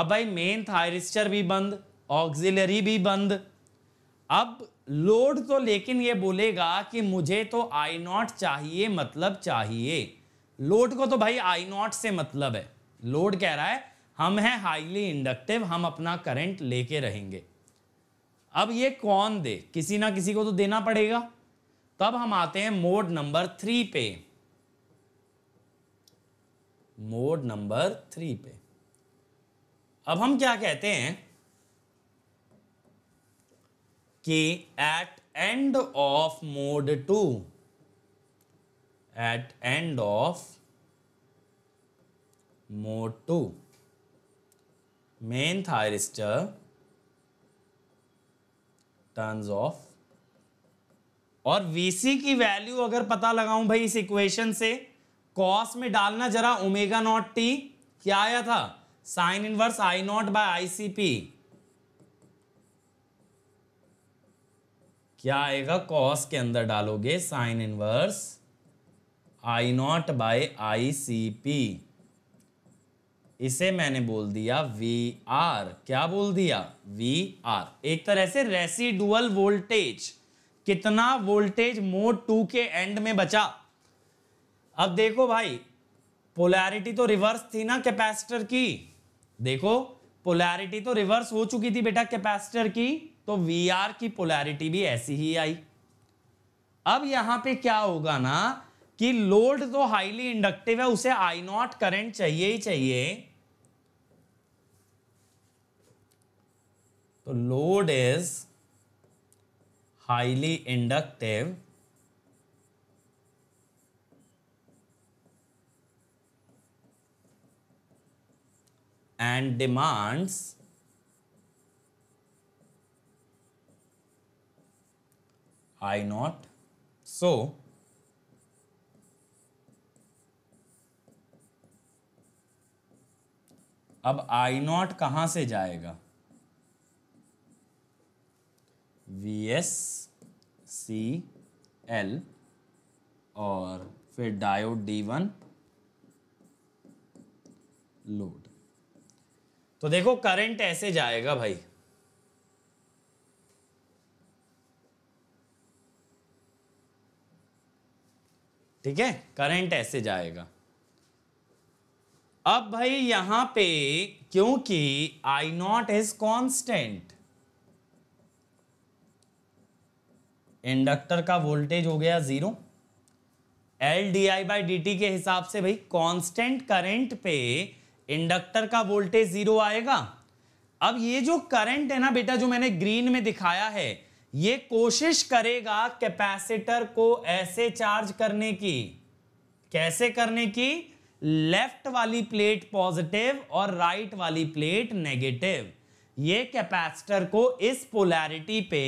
अब भाई मेन थायरिस्टर भी बंद ऑक्सिलरी भी बंद अब लोड तो लेकिन ये बोलेगा कि मुझे तो आई नॉट चाहिए मतलब चाहिए लोड को तो भाई आई नॉट से मतलब है लोड कह रहा है हम हैं हाईली इंडक्टिव हम अपना करंट लेके रहेंगे अब ये कौन दे किसी ना किसी को तो देना पड़ेगा तब हम आते हैं मोड नंबर थ्री पे मोड नंबर थ्री पे अब हम क्या कहते हैं कि at end of mode two at end of mode two main thyristor turns off और वीसी की वैल्यू अगर पता लगाऊं भाई इस इक्वेशन से कॉस में डालना जरा ओमेगा नॉट टी क्या आया था sine inverse I naught by ICP क्या आएगा कॉस के अंदर डालोगे sine inverse I naught by I C P इसे मैंने बोल दिया वी आर क्या बोल दिया वी आर एक तरह से रेसिडुअल वोल्टेज कितना वोल्टेज मोड टू के एंड में बचा अब देखो भाई पोलैरिटी तो रिवर्स थी ना कैपेसिटर की देखो पोलैरिटी तो रिवर्स हो चुकी थी बेटा कैपेसिटर की तो वी आर की पोलैरिटी भी ऐसी ही आई अब यहां पे क्या होगा ना कि लोड तो हाईली इंडक्टिव है उसे आई नॉट करेंट चाहिए ही चाहिए तो load is highly inductive and demands I naught. So, अब I नॉट कहां से जाएगा वी एस सी एल और फिर डायोड डी वन लोड तो देखो करंट ऐसे जाएगा भाई ठीक है करंट ऐसे जाएगा अब भाई यहां पे क्योंकि I naught is constant inductor का वोल्टेज हो गया zero L D I by D T के हिसाब से भाई कांस्टेंट करंट पे इंडक्टर का वोल्टेज जीरो आएगा अब ये जो करंट है ना बेटा जो मैंने ग्रीन में दिखाया है ये कोशिश करेगा कैपेसिटर को ऐसे चार्ज करने की कैसे करने की लेफ्ट वाली प्लेट पॉजिटिव और राइट वाली प्लेट नेगेटिव ये कैपेसिटर को इस पोलैरिटी पे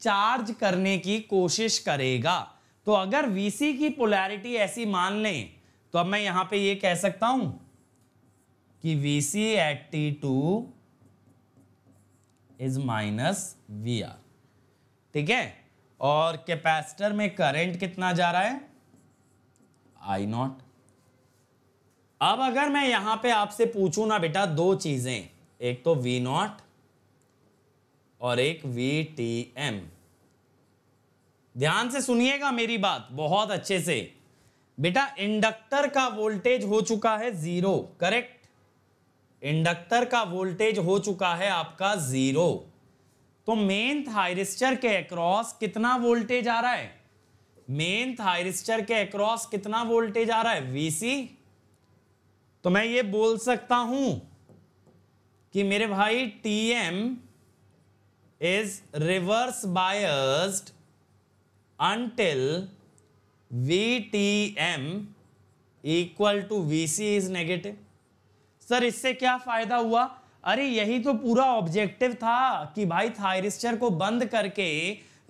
चार्ज करने की कोशिश करेगा तो अगर वीसी की पोलैरिटी ऐसी मान लें तो अब मैं यहां पे ये कह सकता हूं कि VC at two is minus V R ठीक है और कैपेसिटर में करंट कितना जा रहा है आई नॉट अब अगर मैं यहां पे आपसे पूछू ना बेटा दो चीजें एक तो वी नॉट और एक वी टी एम ध्यान से सुनिएगा मेरी बात बहुत अच्छे से बेटा इंडक्टर का वोल्टेज हो चुका है जीरो करेक्ट इंडक्टर का वोल्टेज हो चुका है आपका जीरो तो मेन थायरिस्टर के अक्रॉस कितना वोल्टेज आ रहा है मेन थायरिस्टर के अक्रॉस कितना वोल्टेज आ रहा है वीसी तो मैं ये बोल सकता हूं कि मेरे भाई TM is reverse biased T M equal to V C is negative sir इससे क्या फायदा हुआ अरे यही तो पूरा ऑब्जेक्टिव था कि भाई थायरिस्टर को बंद करके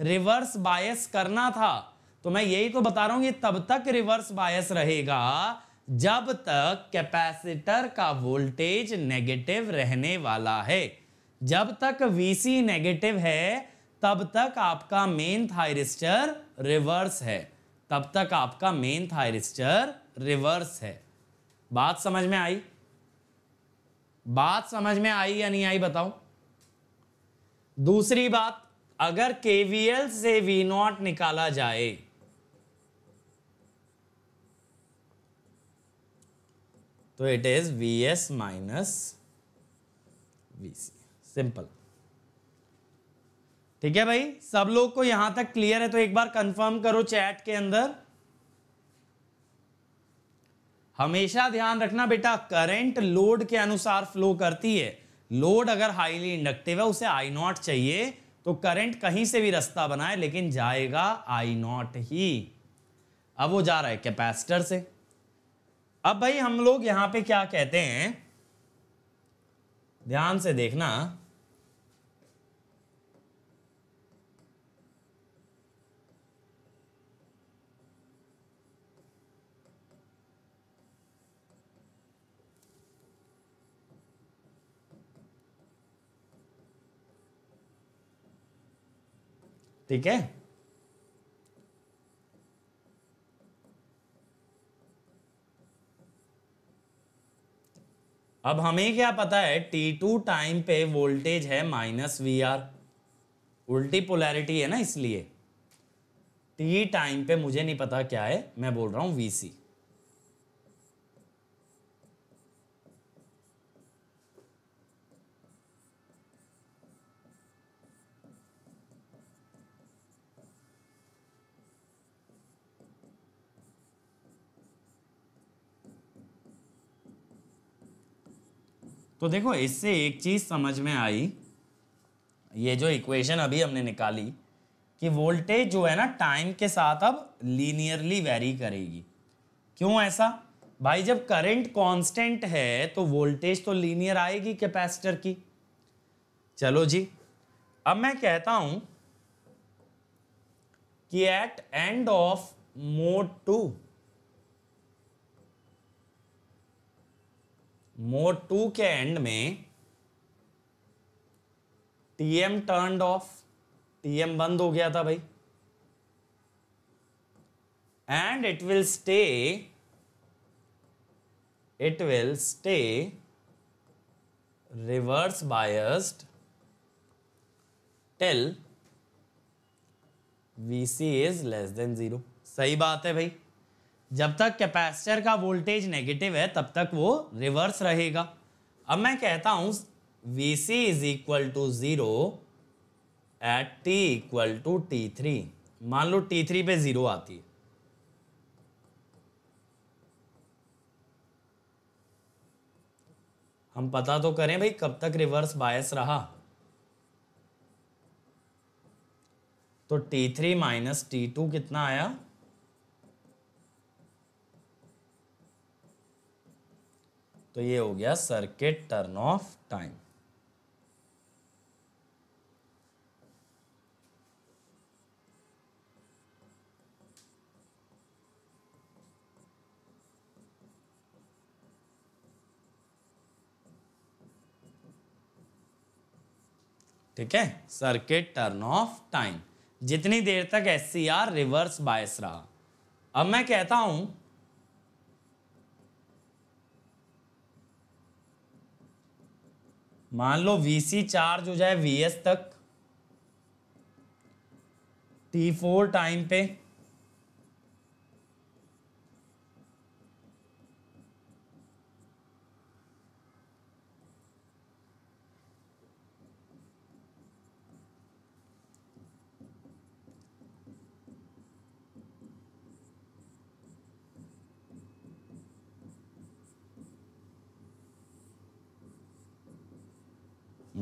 रिवर्स बायस करना था तो मैं यही तो बता रहा हूं कि तब तक रिवर्स बायस रहेगा जब तक कैपेसिटर का वोल्टेज नेगेटिव रहने वाला है जब तक वीसी नेगेटिव है तब तक आपका मेन थायरिस्टर रिवर्स है तब तक आपका मेन थायरिस्टर रिवर्स है बात समझ में आई बात समझ में आई या नहीं आई बताओ दूसरी बात अगर केवीएल से वी नॉट निकाला जाए तो it is V S minus V C simple ठीक है भाई सब लोग को यहां तक क्लियर है तो एक बार कंफर्म करो चैट के अंदर हमेशा ध्यान रखना बेटा करंट लोड के अनुसार फ्लो करती है लोड अगर हाईली इंडक्टिव है उसे आई नॉट चाहिए तो करंट कहीं से भी रास्ता बनाए लेकिन जाएगा आई नॉट ही अब वो जा रहा है कैपेसिटर से अब भाई हम लोग यहां पे क्या कहते हैं ध्यान से देखना ठीक है अब हमें क्या पता है T2 टाइम पे वोल्टेज है माइनस वी आर उल्टी पोलैरिटी है ना इसलिए टी टाइम पे मुझे नहीं पता क्या है मैं बोल रहा हूं वी सी तो देखो इससे एक चीज़ समझ में आई ये जो इक्वेशन अभी हमने निकाली कि वोल्टेज जो है ना टाइम के साथ अब लीनियरली वेरी करेगी क्यों ऐसा भाई जब करंट कांस्टेंट है तो वोल्टेज तो लीनियर आएगी कैपेसिटर की चलो जी अब मैं कहता हूं कि at end of mode two mode two के एंड में टीएम टर्नड ऑफ टीएम बंद हो गया था भाई and it will stay it will stay reverse biased till V C is less than zero सही बात है भाई जब तक कैपेसिटर का वोल्टेज नेगेटिव है तब तक वो रिवर्स रहेगा अब मैं कहता हूं V C is equal to zero at T equal to T three मान लो टी थ्री पे जीरो आती है हम पता तो करें भाई कब तक रिवर्स बायस रहा तो T three minus T two कितना आया तो ये हो गया सर्किट टर्न ऑफ टाइम ठीक है सर्किट टर्न ऑफ टाइम जितनी देर तक एस रिवर्स बायस रहा अब मैं कहता हूं मान लो वी सी चार्ज हो जाए वी एस तक टी फोर टाइम पे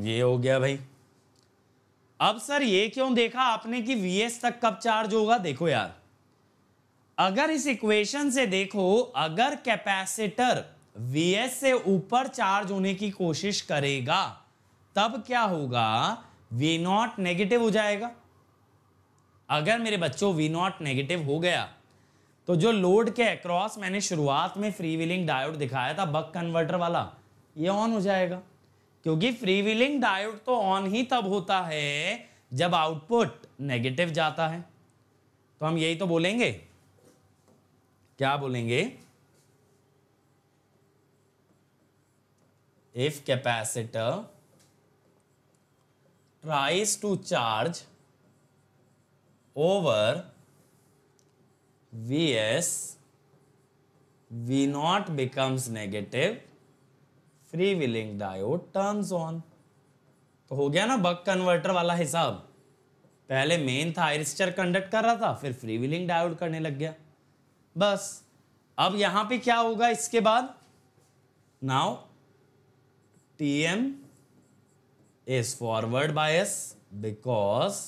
ये हो गया भाई अब सर ये क्यों देखा आपने कि एस तक कब चार्ज होगा देखो यार अगर इस इक्वेशन से देखो अगर कैपेसिटर वीएस से ऊपर चार्ज होने की कोशिश करेगा तब क्या होगा वी नॉट नेगेटिव हो जाएगा अगर मेरे बच्चों वी नॉट नेगेटिव हो गया तो जो लोड के अक्रॉस मैंने शुरुआत में फ्री व्हीलिंग डायोड दिखाया था बक कन्वर्टर वाला ये ऑन हो जाएगा क्योंकि फ्री व्हीलिंग डायोड तो ऑन ही तब होता है जब आउटपुट नेगेटिव जाता है तो हम यही तो बोलेंगे क्या बोलेंगे if capacitor tries to charge over V S V naught becomes negative free wheeling diode turns on तो हो गया ना बक कन्वर्टर वाला हिसाब पहले मेन था आयरिस्टर कंडक्ट कर रहा था फिर फ्री विलिंग डायोड करने लग गया बस अब यहां पे क्या होगा इसके बाद now T M is forward bias because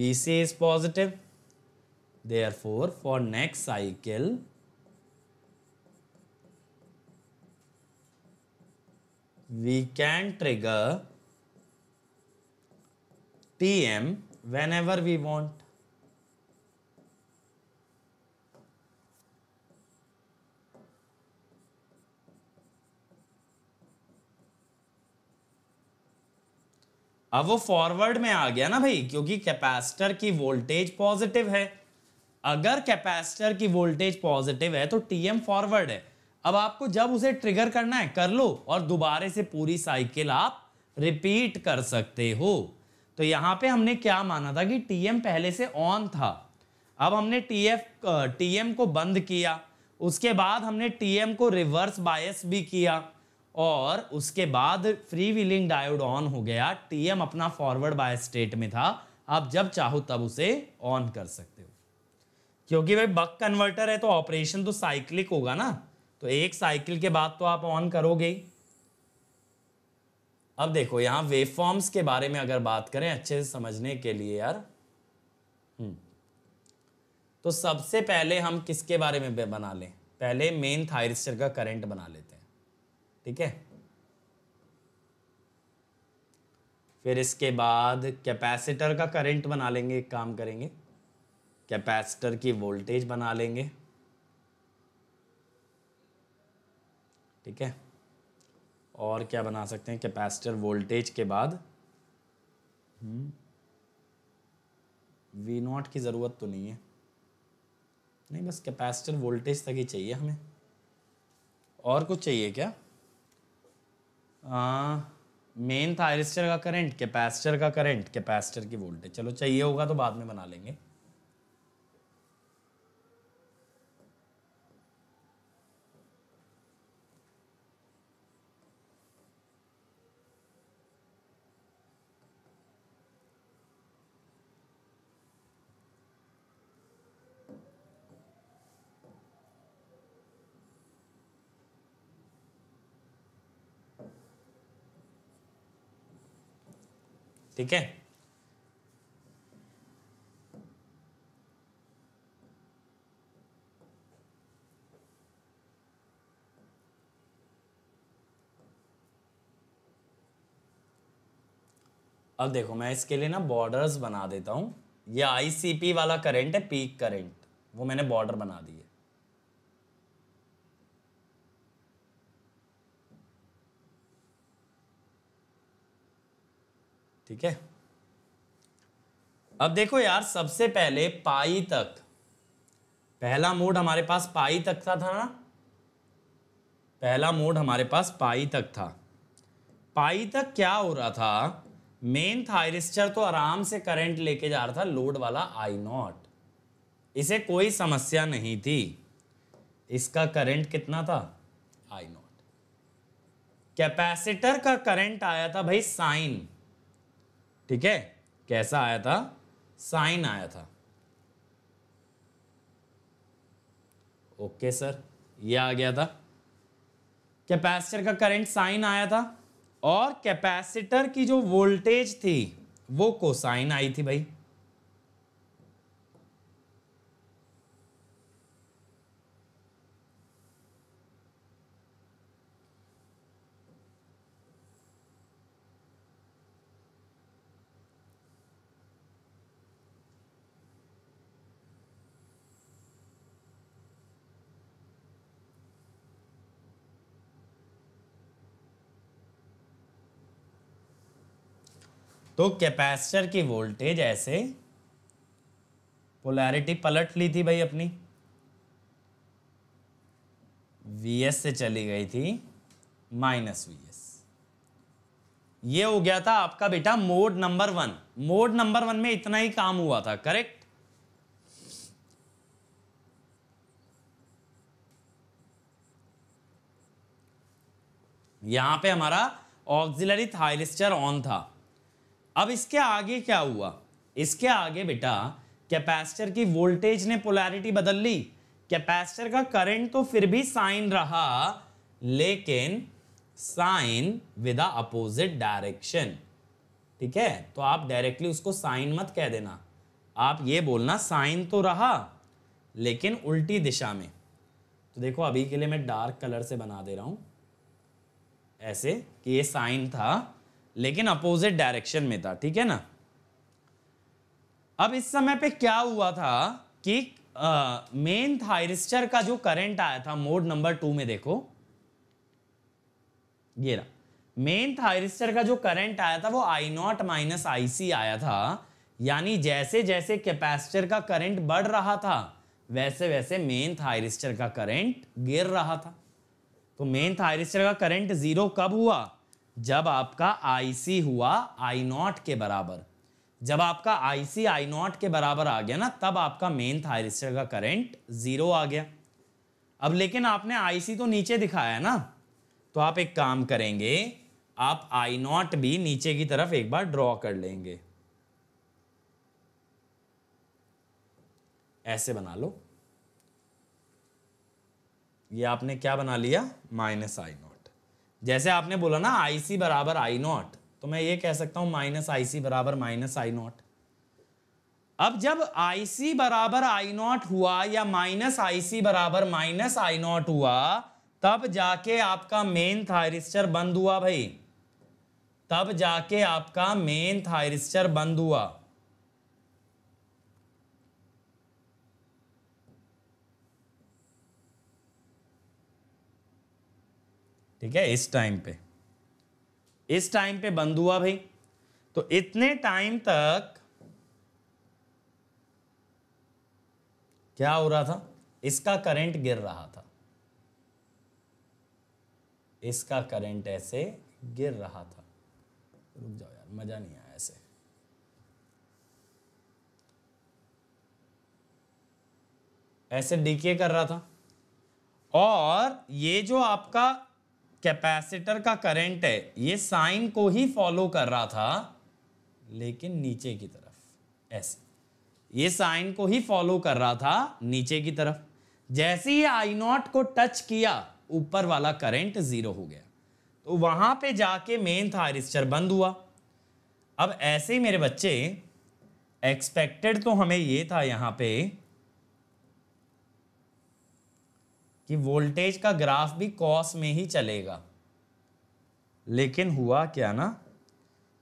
V C is positive therefore for next cycle we can trigger TM whenever we want. अब वो फॉरवर्ड में आ गया ना भाई क्योंकि कैपेसिटर की वोल्टेज पॉजिटिव है अगर कैपेसिटर की वोल्टेज पॉजिटिव है तो टीएम फॉरवर्ड है अब आपको जब उसे ट्रिगर करना है कर लो और दोबारे से पूरी साइकिल आप रिपीट कर सकते हो तो यहाँ पे हमने क्या माना था कि टीएम पहले से ऑन था अब हमने टीएफ टीएम को बंद किया उसके बाद हमने टीएम को रिवर्स बायस भी किया और उसके बाद फ्री व्हीलिंग डायोड ऑन हो गया टीएम अपना फॉरवर्ड बायस स्टेट में था आप जब चाहो तब उसे ऑन कर सकते हो क्योंकि भाई बक कन्वर्टर है तो ऑपरेशन तो साइक्लिक होगा ना तो एक साइकिल के बाद तो आप ऑन करोगे ही अब देखो यहां वेवफॉर्म्स के बारे में अगर बात करें अच्छे से समझने के लिए यार हम्म, तो सबसे पहले हम किसके बारे में बना लें पहले मेन थायरिस्टर का करंट बना लेते हैं ठीक है फिर इसके बाद कैपेसिटर का करंट बना लेंगे एक काम करेंगे कैपेसिटर की वोल्टेज बना लेंगे ठीक है और क्या बना सकते हैं कैपेसिटर वोल्टेज के बाद वी हम्म। नॉट की ज़रूरत तो नहीं है नहीं बस कैपेसिटर वोल्टेज तक ही चाहिए हमें और कुछ चाहिए क्या मेन था का करंट कैपेसिटर का करंट कैपेसिटर की वोल्टेज चलो चाहिए होगा तो बाद में बना लेंगे ठीक है अब देखो मैं इसके लिए ना बॉर्डर्स बना देता हूं ये आईसीपी वाला करंट है पीक करंट वो मैंने बॉर्डर बना दी है ठीक है अब देखो यार सबसे पहले पाई तक पहला मोड हमारे पास पाई तक का था ना पहला मोड हमारे पास पाई तक था पाई तक क्या हो रहा था मेन थायरिस्टर तो आराम से करंट लेके जा रहा था लोड वाला आई नॉट इसे कोई समस्या नहीं थी इसका करंट कितना था आई नॉट कैपेसिटर का करंट आया था भाई साइन ठीक है कैसा आया था साइन आया था ओके सर ये आ गया था कैपेसिटर का करंट साइन आया था और कैपेसिटर की जो वोल्टेज थी वो कोसाइन आई थी भाई तो कैपेसिटर की वोल्टेज ऐसे पोलैरिटी पलट ली थी भाई अपनी वी एस से चली गई थी माइनस वी एस ये हो गया था आपका बेटा mode number one mode number one में इतना ही काम हुआ था करेक्ट यहां पे हमारा ऑक्सिलरी थायलिस्टर ऑन था अब इसके आगे क्या हुआ इसके आगे बेटा कैपेसिटर की वोल्टेज ने पोलैरिटी बदल ली कैपेसिटर का करंट तो फिर भी साइन रहा लेकिन साइन विद अपोजिट डायरेक्शन ठीक है तो आप डायरेक्टली उसको साइन मत कह देना आप ये बोलना साइन तो रहा लेकिन उल्टी दिशा में तो देखो अभी के लिए मैं डार्क कलर से बना दे रहा हूँ ऐसे कि ये साइन था लेकिन अपोजिट डायरेक्शन में था ठीक है ना अब इस समय पे क्या हुआ था कि मेन थायरिस्टर का जो करंट आया था मोड नंबर टू में देखो ये रहा मेन थायरिस्टर का जो करंट आया था वो आई नॉट माइनस आईसी आया था यानी जैसे जैसे कैपेसिटर का करंट बढ़ रहा था वैसे वैसे मेन थायरिस्टर का करंट गिर रहा था तो मेन थायरिस्टर का करंट जीरो कब हुआ जब आपका आईसी हुआ आई नॉट के बराबर जब आपका आईसी आई नॉट के बराबर आ गया ना तब आपका मेन थायरिस्टर का करंट ज़ीरो आ गया अब लेकिन आपने आई सी तो नीचे दिखाया ना तो आप एक काम करेंगे आप आई नॉट भी नीचे की तरफ एक बार ड्रॉ कर लेंगे ऐसे बना लो ये आपने क्या बना लिया माइनस आई नॉट जैसे आपने बोला ना आई सी बराबर आई नॉट तो मैं ये कह सकता हूं माइनस आई सी बराबर माइनस आई नॉट अब जब आई सी बराबर आई नॉट हुआ या माइनस आई सी बराबर माइनस आई नॉट हुआ तब जाके आपका मेन थायरिस्टर बंद हुआ भाई तब जाके आपका मेन थायरिस्टर बंद हुआ ठीक है इस टाइम पे इस टाइम पे बंद हुआ भाई तो इतने टाइम तक क्या हो रहा था इसका करंट गिर रहा था इसका करंट ऐसे गिर रहा था रुक जाओ यार मजा नहीं आया ऐसे ऐसे डीके कर रहा था और ये जो आपका कैपेसिटर का करंट है ये साइन को ही फॉलो कर रहा था लेकिन नीचे की तरफ ऐसे ये साइन को ही फॉलो कर रहा था नीचे की तरफ जैसे ही आई नॉट को टच किया ऊपर वाला करंट जीरो हो गया तो वहां पे जाके मेन थारिस्टर बंद हुआ अब ऐसे ही मेरे बच्चे एक्सपेक्टेड तो हमें ये था यहाँ पे कि वोल्टेज का ग्राफ भी कॉस में ही चलेगा लेकिन हुआ क्या ना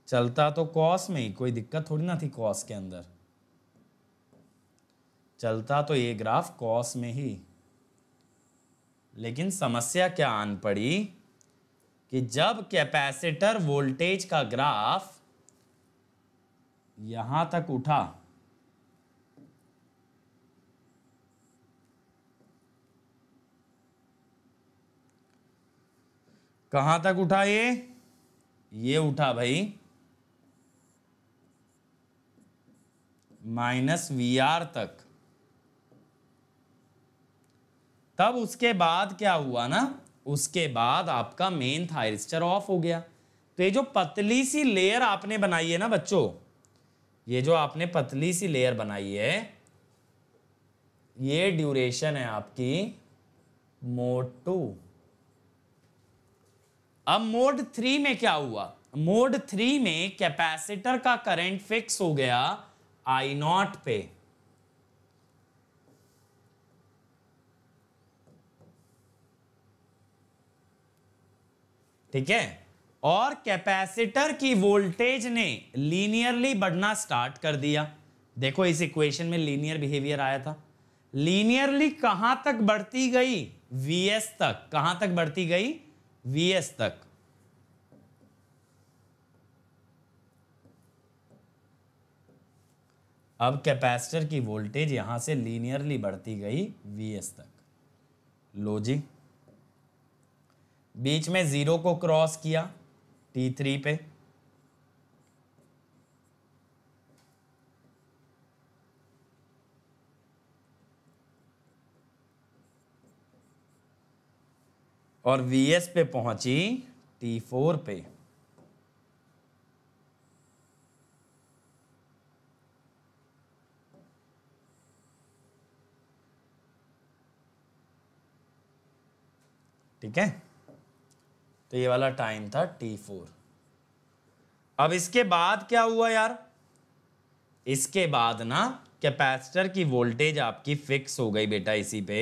चलता तो कॉस में ही कोई दिक्कत थोड़ी ना थी कॉस के अंदर चलता तो ये ग्राफ कॉस में ही लेकिन समस्या क्या आन पड़ी कि जब कैपेसिटर वोल्टेज का ग्राफ यहां तक उठा कहां तक उठा ये ये उठा भाई माइनस वी आर तक तब उसके बाद क्या हुआ ना उसके बाद आपका मेन थायरिस्टर ऑफ हो गया तो ये जो पतली सी लेयर आपने बनाई है ना बच्चों ये जो आपने पतली सी लेयर बनाई है ये ड्यूरेशन है आपकी मोड टू अब मोड थ्री में क्या हुआ मोड थ्री में कैपेसिटर का करंट फिक्स हो गया आई नॉट पे ठीक है और कैपेसिटर की वोल्टेज ने लीनियरली बढ़ना स्टार्ट कर दिया देखो इस इक्वेशन में लीनियर बिहेवियर आया था लीनियरली कहां तक बढ़ती गई वीएस तक कहां तक बढ़ती गई वीएस तक अब कैपेसिटर की वोल्टेज यहां से लीनियरली बढ़ती गई वीएस तक लो जी बीच में जीरो को क्रॉस किया टी थ्री पे और वी एस पे पहुंची टी फोर पे ठीक है तो ये वाला टाइम था टी फोर अब इसके बाद क्या हुआ यार इसके बाद ना कैपेसिटर की वोल्टेज आपकी फिक्स हो गई बेटा इसी पे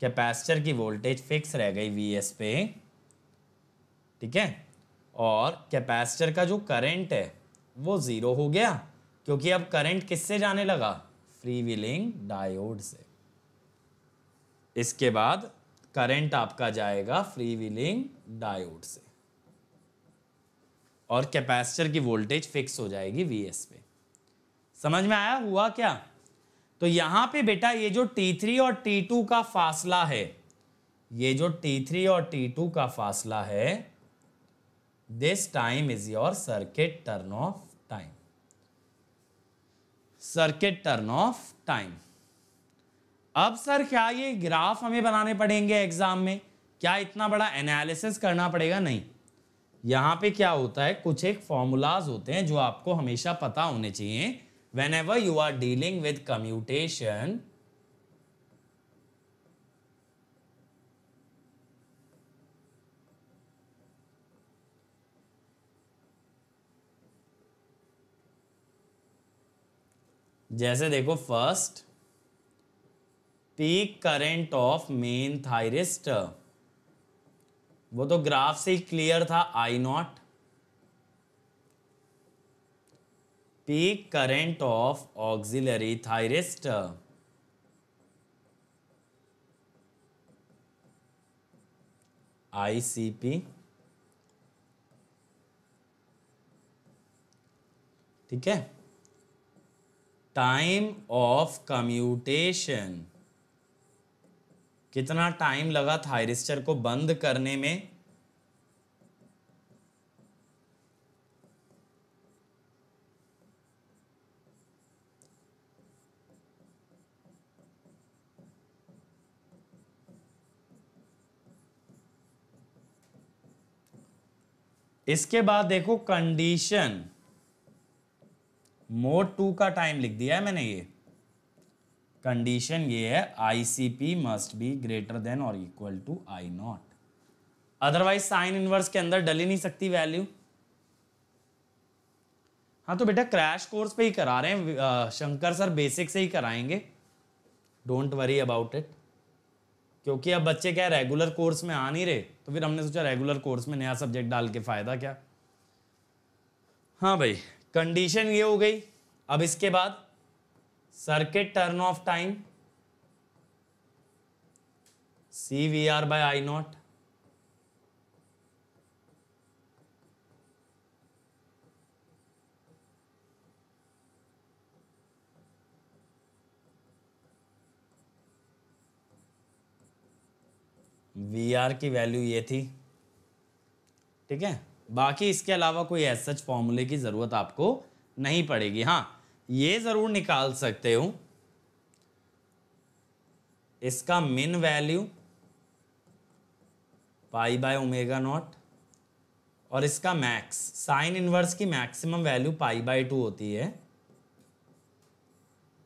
कैपेसिटर की वोल्टेज फिक्स रह गई वी एस पे ठीक है और कैपेसिटर का जो करंट है वो ज़ीरो हो गया क्योंकि अब करंट किससे जाने लगा फ्री व्हीलिंग डायोड से इसके बाद करंट आपका जाएगा फ्री व्हीलिंग डायोड से और कैपेसिटर की वोल्टेज फिक्स हो जाएगी वी एस पे समझ में आया हुआ क्या तो यहाँ पे बेटा ये जो T3 और T2 का फासला है ये जो T3 और T2 का फासला है this time is your circuit turn off time circuit turn off time अब सर क्या ये ग्राफ हमें बनाने पड़ेंगे एग्जाम में क्या इतना बड़ा एनालिसिस करना पड़ेगा नहीं यहां पे क्या होता है कुछ एक फॉर्मूलाज होते हैं जो आपको हमेशा पता होने चाहिए whenever you are dealing with commutation, जैसे देखो first peak current of main thyristor वो तो ग्राफ से ही क्लियर था I naught peak current of auxiliary thyristor. ICP ठीक है टाइम ऑफ कम्यूटेशन कितना टाइम लगा थायरिस्टर को बंद करने में इसके बाद देखो कंडीशन मोड टू का टाइम लिख दिया है मैंने ये कंडीशन ये है ICP must be greater than और equal to I naught otherwise sine inverse के अंदर डल ही नहीं सकती वैल्यू हाँ तो बेटा क्रैश कोर्स पे ही करा रहे हैं शंकर सर बेसिक से ही कराएंगे डोंट वरी अबाउट इट क्योंकि अब बच्चे क्या रेगुलर कोर्स में आ नहीं रहे तो फिर हमने सोचा रेगुलर कोर्स में नया सब्जेक्ट डाल के फ़ायदा क्या हाँ भाई कंडीशन ये हो गई अब इसके बाद circuit turn off time C V R by I naught V R की वैल्यू ये थी ठीक है बाकी इसके अलावा कोई एस सच फॉर्मूले की ज़रूरत आपको नहीं पड़ेगी हाँ ये ज़रूर निकाल सकते हो इसका min value pi by omega naught और इसका मैक्स साइन इनवर्स की maximum value pi by two होती है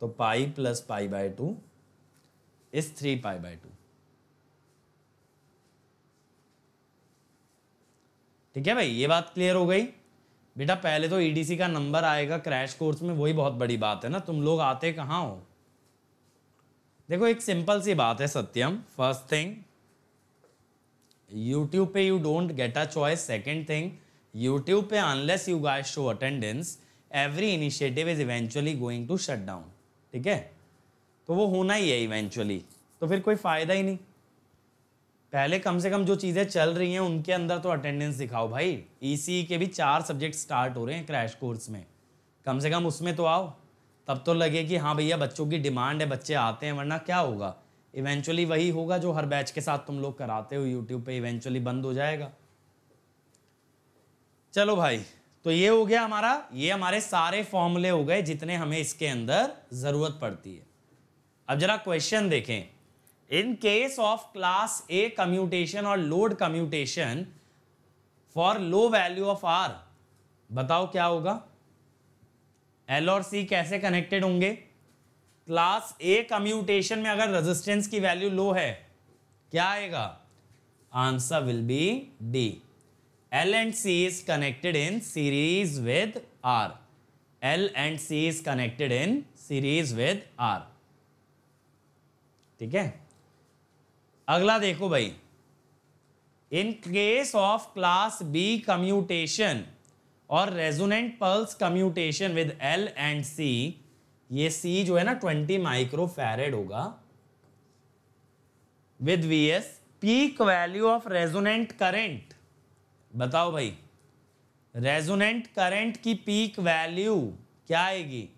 तो pi plus pi by two is three pi by two ठीक है भाई ये बात क्लियर हो गई बेटा पहले तो ईडीसी e का नंबर आएगा क्रैश कोर्स में वही बहुत बड़ी बात है ना तुम लोग आते कहाँ हो देखो एक सिंपल सी बात है सत्यम फर्स्ट थिंग यूट्यूब पे you don't get a choice second thing YouTube पे unless you guys show attendance every initiative is eventually going to shut down ठीक है तो वो होना ही है इवेंचुअली तो फिर कोई फ़ायदा ही नहीं पहले कम से कम जो चीज़ें चल रही हैं उनके अंदर तो अटेंडेंस दिखाओ भाई ई e e के भी चार सब्जेक्ट स्टार्ट हो रहे हैं क्रैश कोर्स में कम से कम उसमें तो आओ तब तो लगे कि हाँ भैया बच्चों की डिमांड है बच्चे आते हैं वरना क्या होगा इवेंचुअली वही होगा जो हर बैच के साथ तुम लोग कराते हो यूट्यूब पे इवेंचुअली बंद हो जाएगा चलो भाई तो ये हो गया हमारा ये हमारे सारे फॉर्मूले हो गए जितने हमें इसके अंदर ज़रूरत पड़ती है अब जरा क्वेश्चन देखें in case of class A commutation और load commutation for low value of R बताओ क्या होगा एल और सी कैसे कनेक्टेड होंगे क्लास ए कम्यूटेशन में अगर रेजिस्टेंस की वैल्यू लो है क्या आएगा answer will be D L and C is connected in series with R L and C is connected in series with R ठीक है अगला देखो भाई in case of class B commutation और resonant pulse commutation with L and C ये C जो है ना 20 माइक्रो फेरेड होगा with V S peak value of resonant current बताओ भाई रेजोनेंट करेंट की पीक वैल्यू क्या आएगी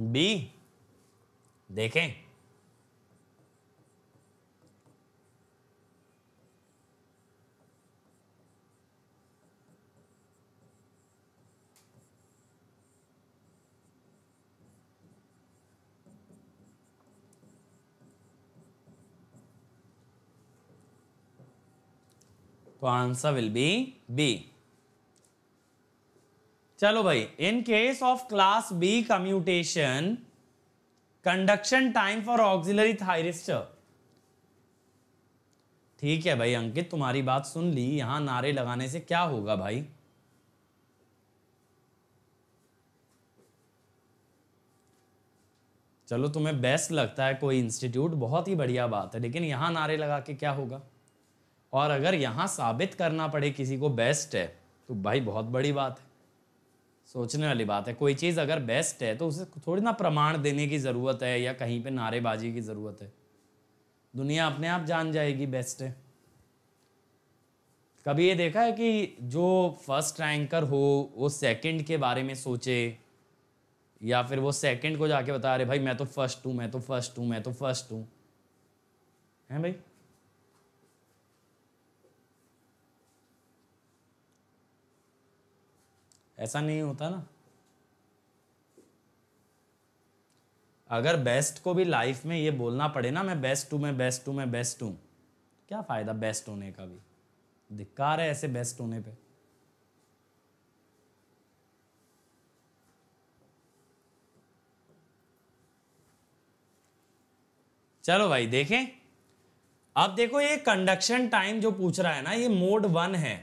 बी देखें तो आंसर विल बी बी चलो भाई in case of class B commutation conduction time for auxiliary thyristor ठीक है भाई अंकित तुम्हारी बात सुन ली यहां नारे लगाने से क्या होगा भाई चलो तुम्हें बेस्ट लगता है कोई इंस्टीट्यूट बहुत ही बढ़िया बात है लेकिन यहाँ नारे लगा के क्या होगा और अगर यहां साबित करना पड़े किसी को बेस्ट है तो भाई बहुत बड़ी बात है सोचने वाली बात है कोई चीज़ अगर बेस्ट है तो उसे थोड़ी ना प्रमाण देने की ज़रूरत है या कहीं पे नारेबाजी की ज़रूरत है दुनिया अपने आप जान जाएगी बेस्ट है कभी ये देखा है कि जो फर्स्ट रैंकर हो वो सेकंड के बारे में सोचे या फिर वो सेकंड को जाके बता रहे भाई मैं तो फर्स्ट हूँ मैं तो फर्स्ट हूँ मैं तो फर्स्ट हूँ हैं भाई ऐसा नहीं होता ना अगर बेस्ट को भी लाइफ में ये बोलना पड़े ना मैं बेस्ट हूँ मैं बेस्ट हूँ मैं बेस्ट हूँ क्या फ़ायदा बेस्ट होने का भी धिक्कार है ऐसे बेस्ट होने पे चलो भाई देखें अब देखो ये कंडक्शन टाइम जो पूछ रहा है ना ये मोड वन है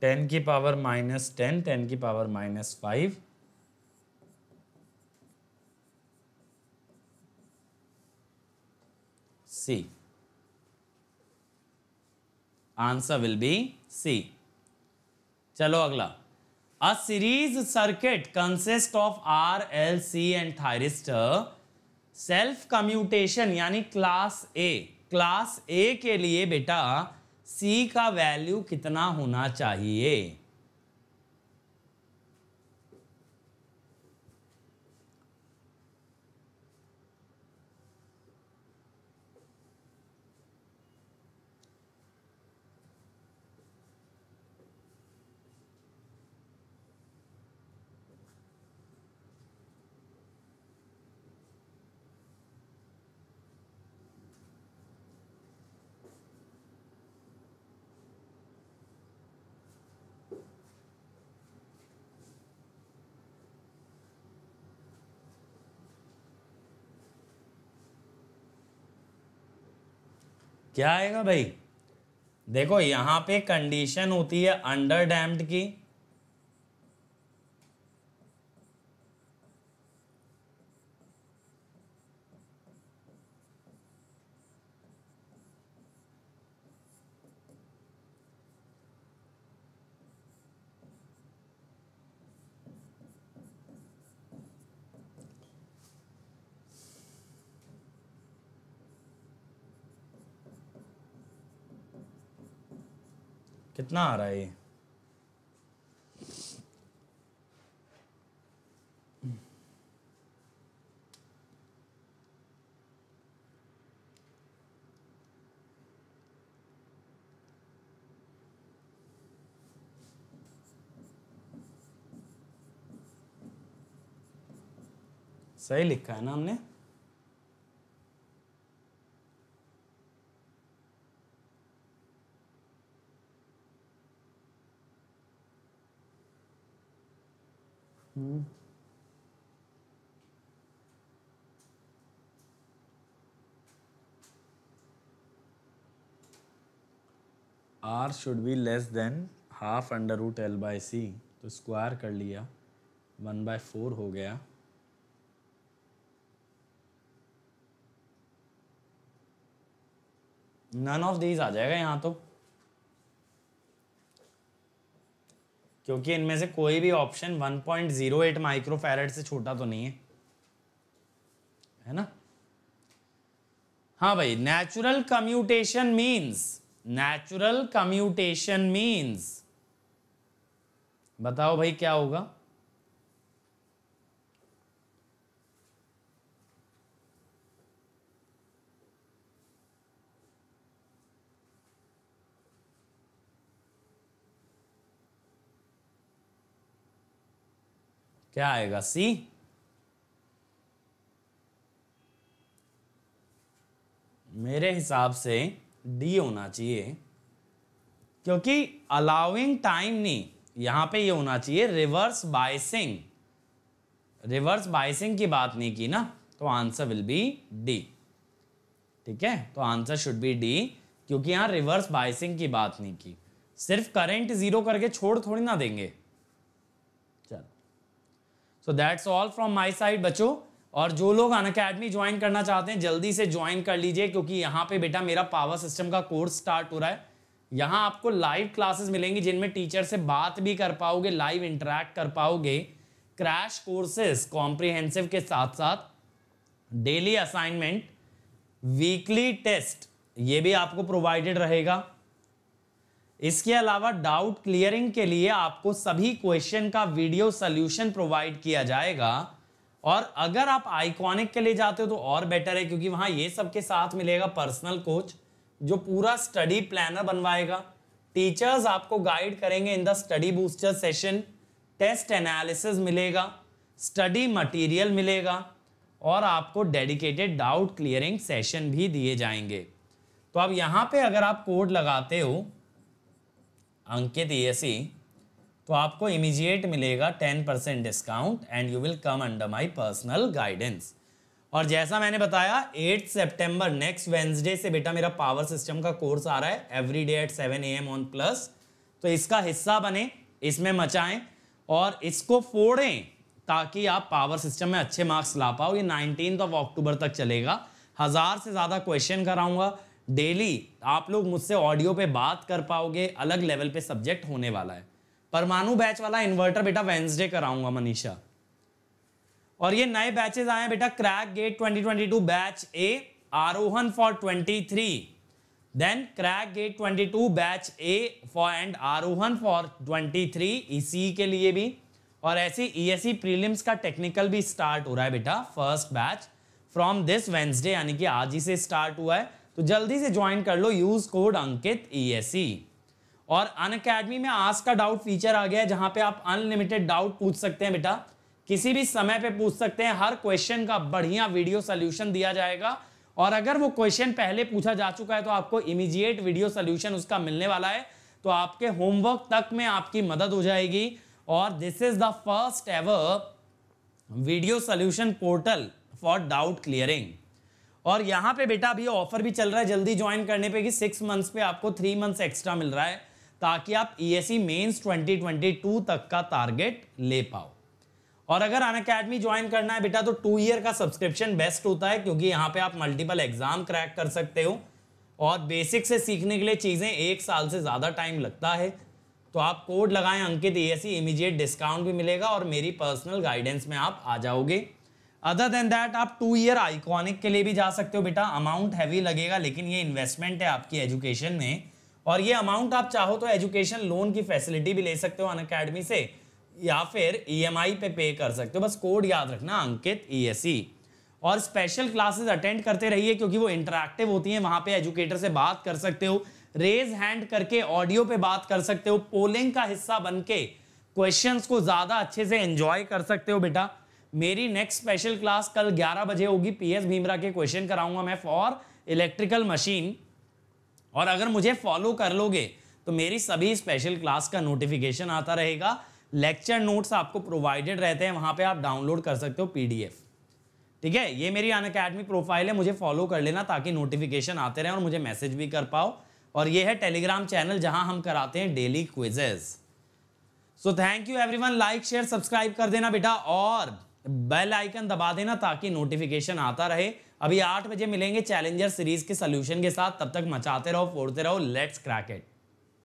टेन की पावर माइनस टेन टेन की power minus five C answer will be C चलो अगला a series circuit consist of R L C and thyristor self commutation यानी क्लास ए क्लास ए के लिए बेटा सी का वैल्यू कितना होना चाहिए क्या आएगा भाई देखो यहाँ पे कंडीशन होती है अंडर डैम्ड की कितना आ रहा है सही लिखा है ना हमने R should be less than half under root L by C तो स्क्वायर कर लिया वन बाय फोर हो गया नन ऑफ दीज आ जाएगा यहाँ तो क्योंकि इनमें से कोई भी ऑप्शन 1.08 माइक्रो माइक्रोफेरेट से छोटा तो नहीं है है ना हाँ भाई natural commutation means natural commutation means बताओ भाई क्या होगा क्या आएगा सी मेरे हिसाब से डी होना चाहिए क्योंकि अलाउिंग टाइम नहीं यहां पे ये होना चाहिए रिवर्स बाइसिंग रिवर्स बाइसिंग की बात नहीं की ना तो आंसर विल बी डी ठीक है तो आंसर शुड बी डी क्योंकि यहां रिवर्स बाइसिंग की बात नहीं की सिर्फ करंट जीरो करके छोड़ थोड़ी ना देंगे चलो so that's all from my side बच्चों और जो लोग अन अकेडमी ज्वाइन करना चाहते हैं जल्दी से ज्वाइन कर लीजिए क्योंकि यहाँ पे बेटा मेरा पावर सिस्टम का कोर्स स्टार्ट हो रहा है यहाँ आपको लाइव क्लासेस मिलेंगी जिनमें टीचर से बात भी कर पाओगे लाइव इंटरेक्ट कर पाओगे क्रैश कोर्सेस कॉम्प्रिहेंसिव के साथ साथ डेली असाइनमेंट वीकली टेस्ट ये भी आपको प्रोवाइडेड रहेगा इसके अलावा डाउट क्लियरिंग के लिए आपको सभी क्वेश्चन का वीडियो सोल्यूशन प्रोवाइड किया जाएगा और अगर आप आइकॉनिक के लिए जाते हो तो और बेटर है क्योंकि वहाँ ये सब के साथ मिलेगा पर्सनल कोच जो पूरा स्टडी प्लानर बनवाएगा टीचर्स आपको गाइड करेंगे in the study booster session test analysis मिलेगा स्टडी मटेरियल मिलेगा और आपको डेडिकेटेड डाउट क्लियरिंग सेशन भी दिए जाएंगे तो अब यहाँ पे अगर आप कोड लगाते हो अंकित सी e तो आपको इमीजिएट मिलेगा ten percent discount and you will come under my personal guidance और जैसा मैंने बताया 8 सितंबर नेक्स्ट वेंसडे से बेटा मेरा पावर सिस्टम का कोर्स आ रहा है every day at seven A M on plus तो इसका हिस्सा बने इसमें मचाएं और इसको फोड़ें ताकि आप पावर सिस्टम में अच्छे मार्क्स ला पाओ ये नाइनटीन ऑफ अक्टूबर तक चलेगा हज़ार से ज़्यादा क्वेश्चन कराऊंगा डेली आप लोग मुझसे ऑडियो पे बात कर पाओगे अलग लेवल पे सब्जेक्ट होने वाला है परमाणु बैच वाला इन्वर्टर बेटा वेंसडे कराऊंगा मनीषा और ये नए बैचेस आए हैं बेटा crack GATE 2022 batch a Arohan for 23 then crack GATE 22 batch a for and Arohan for 23 three के लिए भी और ऐसे ईएससी प्रीलिम्स का टेक्निकल भी स्टार्ट हो रहा है बेटा first batch from this Wednesday यानी कि आज ही से स्टार्ट हुआ है तो जल्दी से ज्वाइन कर लो use code Ankit E e और अन अकेडमी में आज का डाउट फीचर आ गया है जहां पे आप अनलिमिटेड डाउट पूछ सकते हैं बेटा किसी भी समय पे पूछ सकते हैं हर क्वेश्चन का बढ़िया वीडियो सोल्यूशन दिया जाएगा और अगर वो क्वेश्चन पहले पूछा जा चुका है तो आपको इमीजिएट वीडियो सोल्यूशन उसका मिलने वाला है तो आपके होमवर्क तक में आपकी मदद हो जाएगी और this is the first ever video solution portal for doubt clearing और यहाँ पे बेटा अभी ऑफर भी चल रहा है जल्दी ज्वाइन करने पे कि सिक्स मंथ्स पे आपको थ्री मंथ्स एक्स्ट्रा मिल रहा है ताकि आप E S E mains twenty तक का टारगेट ले पाओ और अगर अन अकेडमी ज्वाइन करना है बेटा तो टू ईयर का सब्सक्रिप्शन बेस्ट होता है क्योंकि यहाँ पे आप मल्टीपल एग्जाम क्रैक कर सकते हो और बेसिक से सीखने के लिए चीज़ें एक साल से ज़्यादा टाइम लगता है तो आप कोड लगाएं Ankit E S immediate discount भी मिलेगा और मेरी पर्सनल गाइडेंस में आप आ जाओगे अदर देन दैट आप टू ईयर आइकॉनिक के लिए भी जा सकते हो बेटा अमाउंट हैवी लगेगा लेकिन ये इन्वेस्टमेंट है आपकी एजुकेशन में और ये अमाउंट आप चाहो तो एजुकेशन लोन की फैसिलिटी भी ले सकते हो अन अकेडमी से या फिर ईएमआई e पे पे कर सकते हो बस कोड याद रखना अंकित ईएसई e e। और स्पेशल क्लासेस अटेंड करते रहिए क्योंकि वो इंटरेक्टिव होती हैं वहां पे एजुकेटर से बात कर सकते हो रेज हैंड करके ऑडियो पे बात कर सकते हो पोलिंग का हिस्सा बन के क्वेश्चन को ज़्यादा अच्छे से एंजॉय कर सकते हो बेटा मेरी नेक्स्ट स्पेशल क्लास कल 11 बजे होगी पीएस भीमरा के क्वेश्चन कराऊंगा मैं फॉर इलेक्ट्रिकल मशीन और अगर मुझे फॉलो कर लोगे तो मेरी सभी स्पेशल क्लास का नोटिफिकेशन आता रहेगा लेक्चर नोट्स आपको प्रोवाइडेड रहते हैं वहां पे आप डाउनलोड कर सकते हो पीडीएफ ठीक है ये मेरी अन अकेडमी प्रोफाइल है मुझे फॉलो कर लेना ताकि नोटिफिकेशन आते रहे और मुझे मैसेज भी कर पाओ और ये है टेलीग्राम चैनल जहां हम कराते हैं daily quizzes so thank you every like share subscribe कर देना बेटा और बेल आइकन दबा देना ताकि नोटिफिकेशन आता रहे अभी आठ बजे मिलेंगे चैलेंजर सीरीज के सोल्यूशन के साथ तब तक मचाते रहो फोड़ते रहो लेट्स क्रैक इट